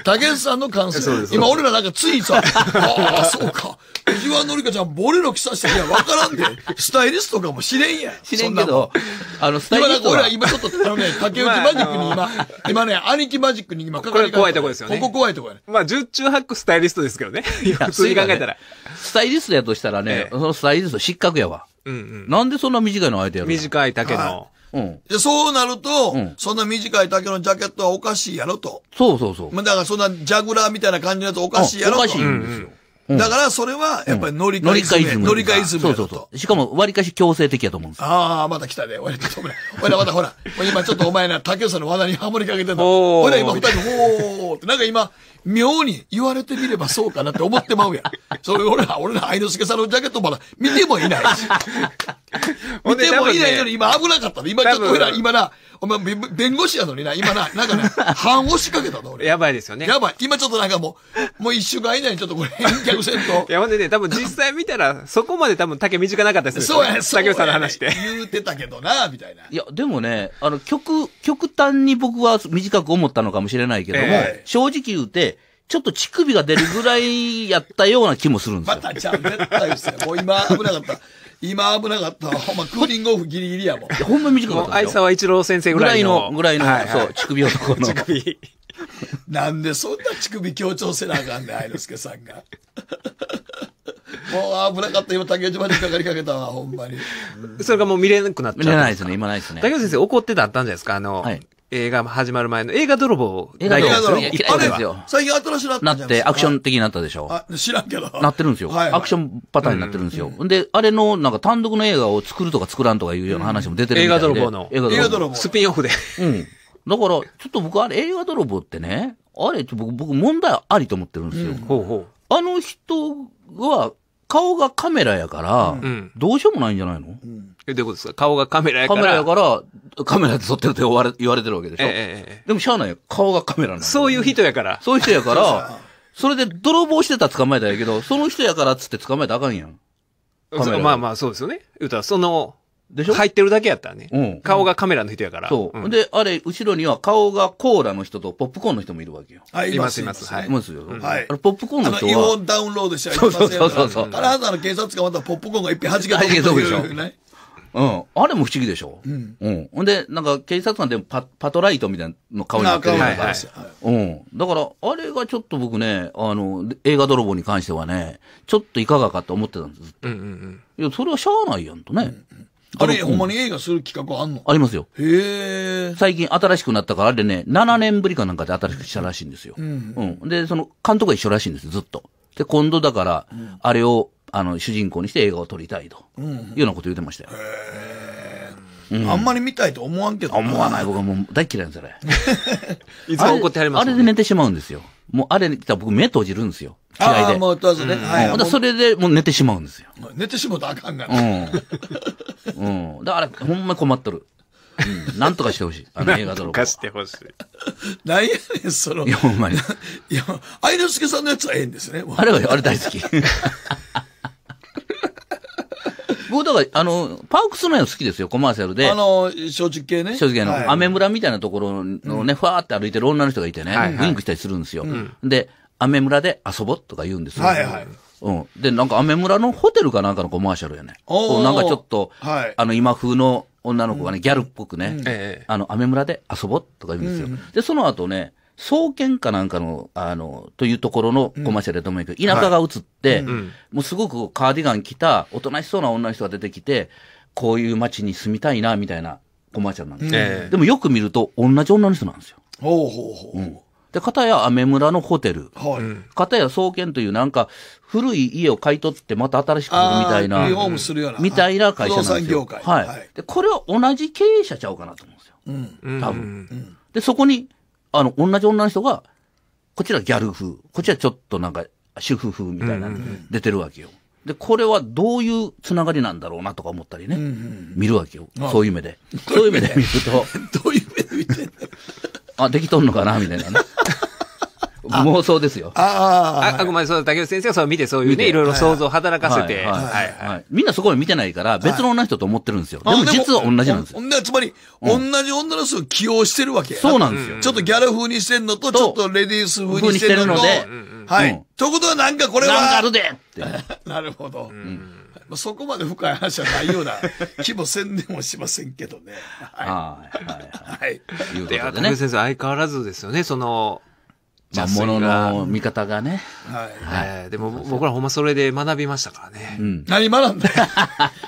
竹 内さんの感想。今俺らなんかついさ、ああ、そうか。藤原紀香ちゃん、ボレロ着させていや、わからんで、スタイリストかもしれんや。知れんけど、あの、スタイリスト。今俺は今ちょっと、あのね、竹内マジックに今、今ね、兄貴マジックに今かかこ怖いとこですよね。ここ怖いとこやね。まあ、十中八九スタイリストですけどね。普通に考えたら。スタイリストやとしたらね、そのスタイリスト失格やわ。うんうん、なんでそんな短いのあえてやるの短い丈の。はいうん、そうなると、うん、そんな短い丈のジャケットはおかしいやろと。そうそうそう。だからそんなジャグラーみたいな感じのやつおかしいやろと。おかしいんですよ。うんうんだから、それは、やっぱり乗り換えイズ乗り換え済み。そうそうそう。しかも、割かし強制的やと思うんですああ、また来たね。俺、ちょっとほら、ほら、またほら、今ちょっとお前な、竹内さんの話題にハモりかけてんだ。ほら、今二人、ほーって、なんか今、妙に言われてみればそうかなって思ってまうやん。それ、俺ら、俺ら、愛之助さんのジャケットまだ見てもいないし。見てもいないのに、今危なかった今ちょっと俺ら、今な、お前、弁護士やのにな、今な、なんかね、半押しかけたの、俺。やばいですよね。やばい。今ちょっとなんかもう、もう一週間以内にちょっとこれ、返却せんと。いや、ほんでね、多分実際見たら、そこまで多分竹短なかったですよ、ね。そうやね。竹内さんの話で。て。言うてたけどな、みたいな。いや、でもね、あの、極、極端に僕は短く思ったのかもしれないけども、えー、正直言うて、ちょっと乳首が出るぐらいやったような気もするんですよ。またちゃん、絶対ですよ。もう今危なかった。今危なかったほんまクーリングオフギリギリやもん。ほんま短かった。愛沢一郎先生ぐらいの。ぐらいの、いそう、乳首男の。乳首。なんでそんな乳首強調せなあかんねん、愛之助さんが。もう危なかった、今、竹内までかかりかけたわ、ほんまに。それがもう見れなくなっちゃう。見れないですね、今ないですね。竹内先生怒ってたったんじゃないですか、あの、はい、映画始まる前の映画泥棒映画泥棒最近新しいなったじゃっないですて、アクション的になったでしょ。知らんけど。なってるんですよ。はいはいアクションパターンになってるんですよ。で、あれの、なんか単独の映画を作るとか作らんとかいうような話も出てるみたいで、映画泥棒の映画泥棒。スピンオフで。うん。だから、ちょっと僕あれ、映画泥棒ってね、あれ、僕、僕問題ありと思ってるんですよ。ほうほあの人は、顔がカメラやから、うんどうしようもないんじゃないの、うんえ、どういうことですか顔がカメラやかカら。メラやから、カメラで撮ってるって言われ言われてるわけでしょ。えええでもしゃあないよ。顔がカメラなの。そういう人やから。そういう人やから、それで泥棒してたら捕まえたらいけど、その人やからっつって捕まえたらあかんやん。カメラまあまあ、そうですよね。言うたら、その、でしょ入ってるだけやったらね。うん顔がカメラの人やから。そう。んで、あれ、後ろには顔がコーラの人とポップコーンの人もいるわけよ。はい、いますいますはいいますよ。はいあれ、ポップコーンあの違は、法ダウンロードしちゃいまそうそうそうそうあれ、あの警察官またポップコーンが一っぺん弾け飛ぶいうん。あれも不思議でしょうん。うん。んで、なんか警察官でもパパトライトみたいな顔になってる。はいはい。うん。だから、あれがちょっと僕ね、あの、映画泥棒に関してはね、ちょっといかがかと思ってたんです。うんうんうん。いや、それはしゃあないやんとね。うんうんあれ、ほんまに映画する企画あんのありますよ。へえ。最近新しくなったから、あれね、7年ぶりかなんかで新しくしたらしいんですよ。うん。うん、で、その、監督が一緒らしいんですずっと。で、今度だから、うん、あれをあの主人公にして映画を撮りたいというようなこと言ってましたよ。うん、あんまり見たいと思わんけど思わない僕はもう大嫌いなんですよあれ いつも怒ってはります、ね、あれで寝てしまうんですよもうあれ来たら僕目閉じるんですよ嫌いでああもう当然ね、うん、はい、それでもう寝てしまうんですよ寝てしまうとあかんがうん、うん、だからほんま困っとるうん、なんとかしてほしい。あの映画泥棒。なんとかしてほしい。何やねん、その。いや、ほんまに。いや、愛之助さんのやつはええんですね。あれは、あれ大好き。僕、だから、あの、パークスるの好きですよ、コマーシャルで。あの、正直系ね。正直系の、アメ村みたいなところのね、ふわーって歩いてる女の人がいてね、ウィンクしたりするんですよ。で、アメ村で遊ぼうとか言うんですよ。はいはい。うん。で、なんか、アメ村のホテルかなんかのコマーシャルやね。おなんかちょっと、はい、あの、今風の女の子がね、ギャルっぽくね、あの、アメ村で遊ぼうとか言うんですよ。で、その後ね、総研かなんかの、あの、というところのコマーシャルだと思うけど、田舎が映って、もうすごくカーディガン着た、おとなしそうな女の人が出てきて、こういう街に住みたいな、みたいなコマーシャルなんです、ね、でもよく見ると、同じ女の人なんですよ。ほうほうほう。うんで、片やメ村のホテル。はい。片や創建というなんか、古い家を買い取ってまた新しくするみたいな。リフォームするような。みたいな会社なんですよ。業界。はい。で、これは同じ経営者ちゃうかなと思うんですよ。うん。多分。うん、で、そこに、あの、同じ女の人が、こっちはギャル風、こっちはちょっとなんか、主婦風みたいな、出てるわけよ。で、これはどういうつながりなんだろうなとか思ったりね、見るわけよ。そういう目で。そういう目で見ると。どういう目で見てんの あ、できとんのかなみたいなね。妄想ですよ。ああ。あくまでそう、竹内先生がそう見て、そういうね、いろいろ想像を働かせて。はいはいはい。みんなそこで見てないから、別の女人と思ってるんですよ。でも実は同じなんですよ。つまり、同じ女の人を起用してるわけ。そうなんですよ。ちょっとギャル風にしてんのと、ちょっとレディース風にしてるので。はい。ということはなんかこれは。なんかあるでって。なるほど。そこまで深い話はないような 気も宣伝もしませんけどね。はい。はい。はい。はい。いうことでね。先生相変わらずですよね、その、まあ、ものの見方がね。はい。はい、でも僕らほんまそれで学びましたからね。うん、何学んだよ。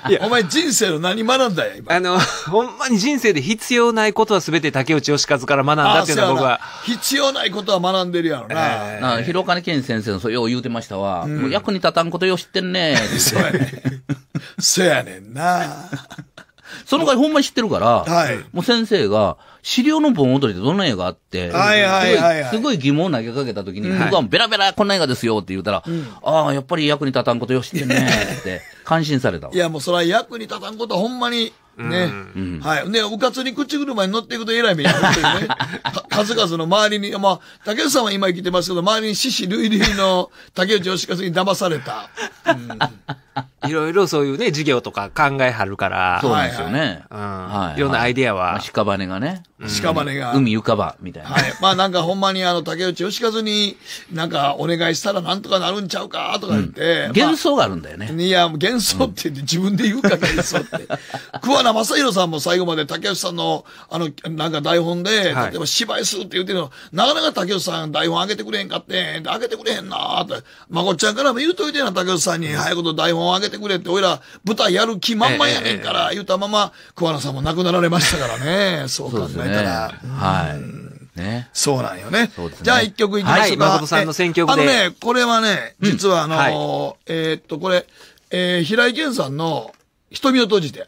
いや、お前人生の何学んだよ、今。あの、ほんまに人生で必要ないことは全て竹内義和から学んだっていうのは僕は。必要ないことは学んでるやろな。えー、な広金健先生のそうよう言うてましたわ。うん、もう役に立たんことよう知ってんねそうやねん。そうやねんな。その回ほんまに知ってるから、はい、もう先生が、資料の盆踊りってどんな映画あって、はいはいはいはい、すごい疑問を投げかけた時に、うん、僕はベラベラこんな映画ですよって言ったら、うん、ああ、やっぱり役に立たんことよしてねって、感心されたわ。いやもうそれは役に立たんことほんまにね。うん、はい。ね、うかつに口車に乗っていくと偉い目に遭うというね。数々の周りに、まあ、竹内さんは今生きてますけど、周りに獅子類類の竹内義和に騙された。いろいろそういうね、事業とか考えはるから。そうですよね。はい、い、ろんなアイディアは。屍がね。屍が。海浮かば、みたいな。はい。まあなんかほんまにあの、竹内義和に、なんかお願いしたらなんとかなるんちゃうか、とか言って、幻想があるんだよね。いや、幻想って自分で言うか、幻想って。原正宏さんも最後まで竹内さんの、あの、なんか台本で、はい、例えば芝居するって言ってるの、なかなか竹内さん台本あげてくれへんかってあげてくれへんなーって、まこっちゃんからも言うといてな、竹内さんに、早いこと台本あげてくれって、俺ら舞台やる気満々やねんから、言うたまま、桑原さんも亡くなられましたからね、そう考えたら。ね、はい。ね。そうなんよね。ねじゃあ一曲いきますか。はい、誠さんの選曲あのね、これはね、実はあのうんはい、えっと、これ、えー、平井堅さんの瞳を閉じて。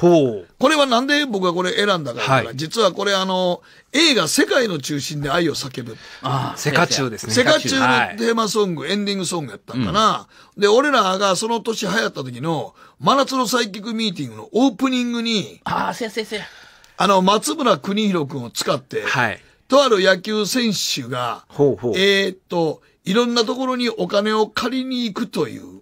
ほう。これはなんで僕がこれ選んだかかはい、実はこれあの、映画世界の中心で愛を叫ぶ。ああ、世界中ですね。世界中のテーマソング、はい、エンディングソングやったんかな、うん、で、俺らがその年流行った時の、真夏のサイキックミーティングのオープニングに、ああ、せやせやせや。あの、松村邦弘君を使って、はい。とある野球選手が、ほうほう。えー、っと、いろんなところにお金を借りに行くという。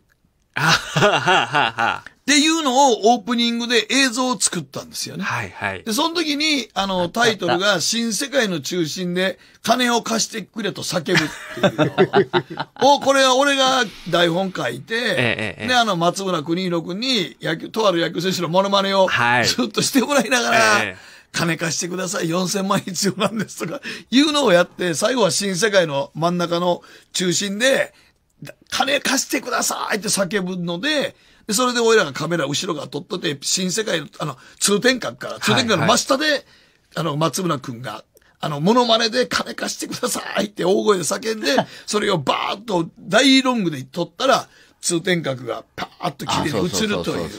あはははは。っていうのをオープニングで映像を作ったんですよね。はいはい。で、その時に、あの、タイトルが、新世界の中心で、金を貸してくれと叫ぶっていうのを、これは俺が台本書いて、ええ、で、あの、松村邦弘君に、野球、とある野球選手のモノマネを、ずっとしてもらいながら、金貸してください、4000万必要なんですとか、いうのをやって、最後は新世界の真ん中の中心で、金貸してくださいって叫ぶので、で、それで俺らがカメラ後ろが撮っとて、新世界の、あの、通天閣から、通天閣の真下で、はいはい、あの、松村くんが、あの、モノマネで金貸してくださいって大声で叫んで、それをバーッと大ロングで撮ったら、通天閣がパーッと綺麗に映るという。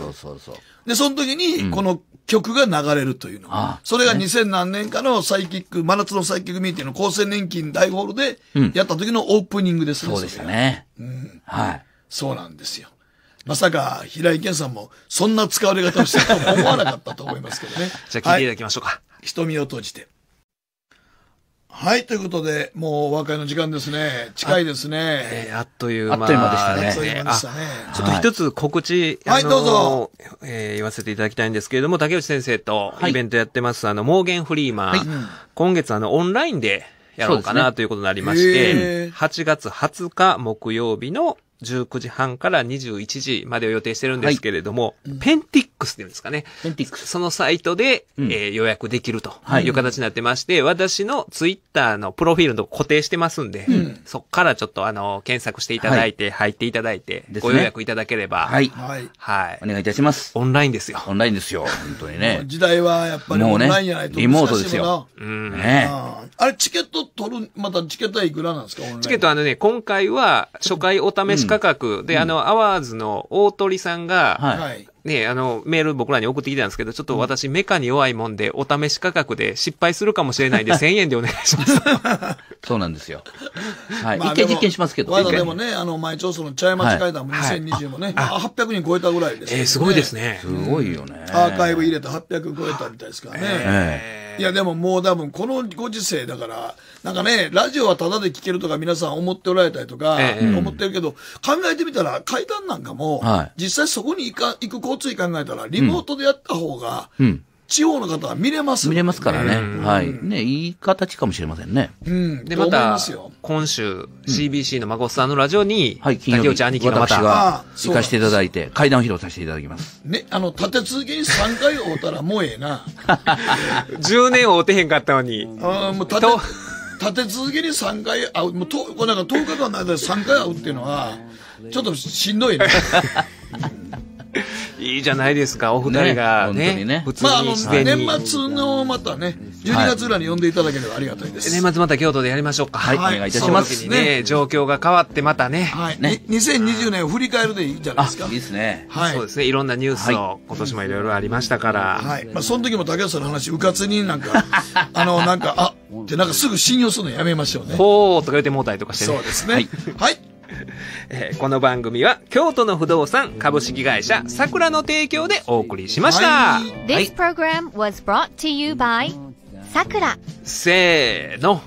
で、その時に、この曲が流れるというの。うん、それが2000何年かのサイキック、真夏のサイキックミーティングの厚生年金大ホールでやった時のオープニングですね。うん、そうですね。うん、はい。そうなんですよ。まさか平井堅さんもそんな使われ方をしてると思わなかったと思いますけどね。じゃあ聞いていただきましょうか。はい、瞳を閉じて。はい、ということで、もうお別れの時間ですね。近いですね。えー、あっという間。でしたね。あっという間でしたね。ちょっと一つ告知、はい、どうぞ、えー、言わせていただきたいんですけれども、竹内先生とイベントやってます、はい、あの、モーゲンフリーマン、はい今月あの、オンラインでやろうかな、ね、ということになりまして、8月20日木曜日の19時半から21時までを予定してるんですけれども、はいペンティックスっていうんですかね。ペンティックス。そのサイトで、うん、えー、予約できるという形になってまして、はい、私のツイッターのプロフィールのとこ固定してますんで、うん、そこからちょっとあの、検索していただいて、はい、入っていただいて、ね、ご予約いただければ。はい。はい。お願いいたします。オンラインですよ。オンラインですよ。本当にね。時代はやっぱりオンラインじゃないとリモートですよ。うん。ねあれ、チケット取る、またチケットはいくらなんですかチケットあのね、今回は初回お試し価格で、あの、アワーズの大鳥さんが、はい、ね、あの、メール僕らに送ってきたんですけど、ちょっと私、メカに弱いもんで、お試し価格で失敗するかもしれないんで、1000 円でお願いします。そうなんですよ。はい。まあ、一件実験しますけど。わざでもね、あの、前調査の茶屋町会談も2020もね、800人超えたぐらいです、ね。えすごいですね。すごいよね。アーカイブ入れて800超えたみたいですからね。いや、でももう多分、このご時世だから、なんかね、ラジオはタダで聞けるとか皆さん思っておられたりとか、思ってるけど、考えてみたら階段なんかも、実際そこに行か行く交通費考えたら、リモートでやった方が、地方の方は見れます、ね、見れますからね、うん、はい、ねいい形かもしれませんね。うん、で、また、今週、CBC の孫さんのラジオに、はい、金曜日、兄貴がた私が行かせていただいて、階段を披露させていただきます。ね、あの、立て続けに3回会うたらもうええな。10 年会うてへんかったのに。ああ、もう立て立て続けに3回会う、もうとこなんか10日間の間で3回会うっていうのは、ちょっとしんどいね。いいじゃないですか、お二人がね、ね、普通にに、まあ、あの年末のまたね、12月裏に呼んでいただければありがたいです。はい、年末また京都でやりましょうか。はい、はい、お願いいたします。ね、ね、状況が変わってまたね。はい、ね。2020年を振り返るでいいじゃないですか。いいですね。はい。そうですね、いろんなニュースを、今年もいろいろありましたから。はい。まあ、その時も竹内さんの話、うかつになんか、あの、なんか、あ、ってなんかすぐ信用するのやめましょうね。ほーとか言ってもうたりとかしてね。そうですね。はい えー、この番組は京都の不動産株式会社さくらの提供でお送りしました。This program was brought to you by さくら。せーの。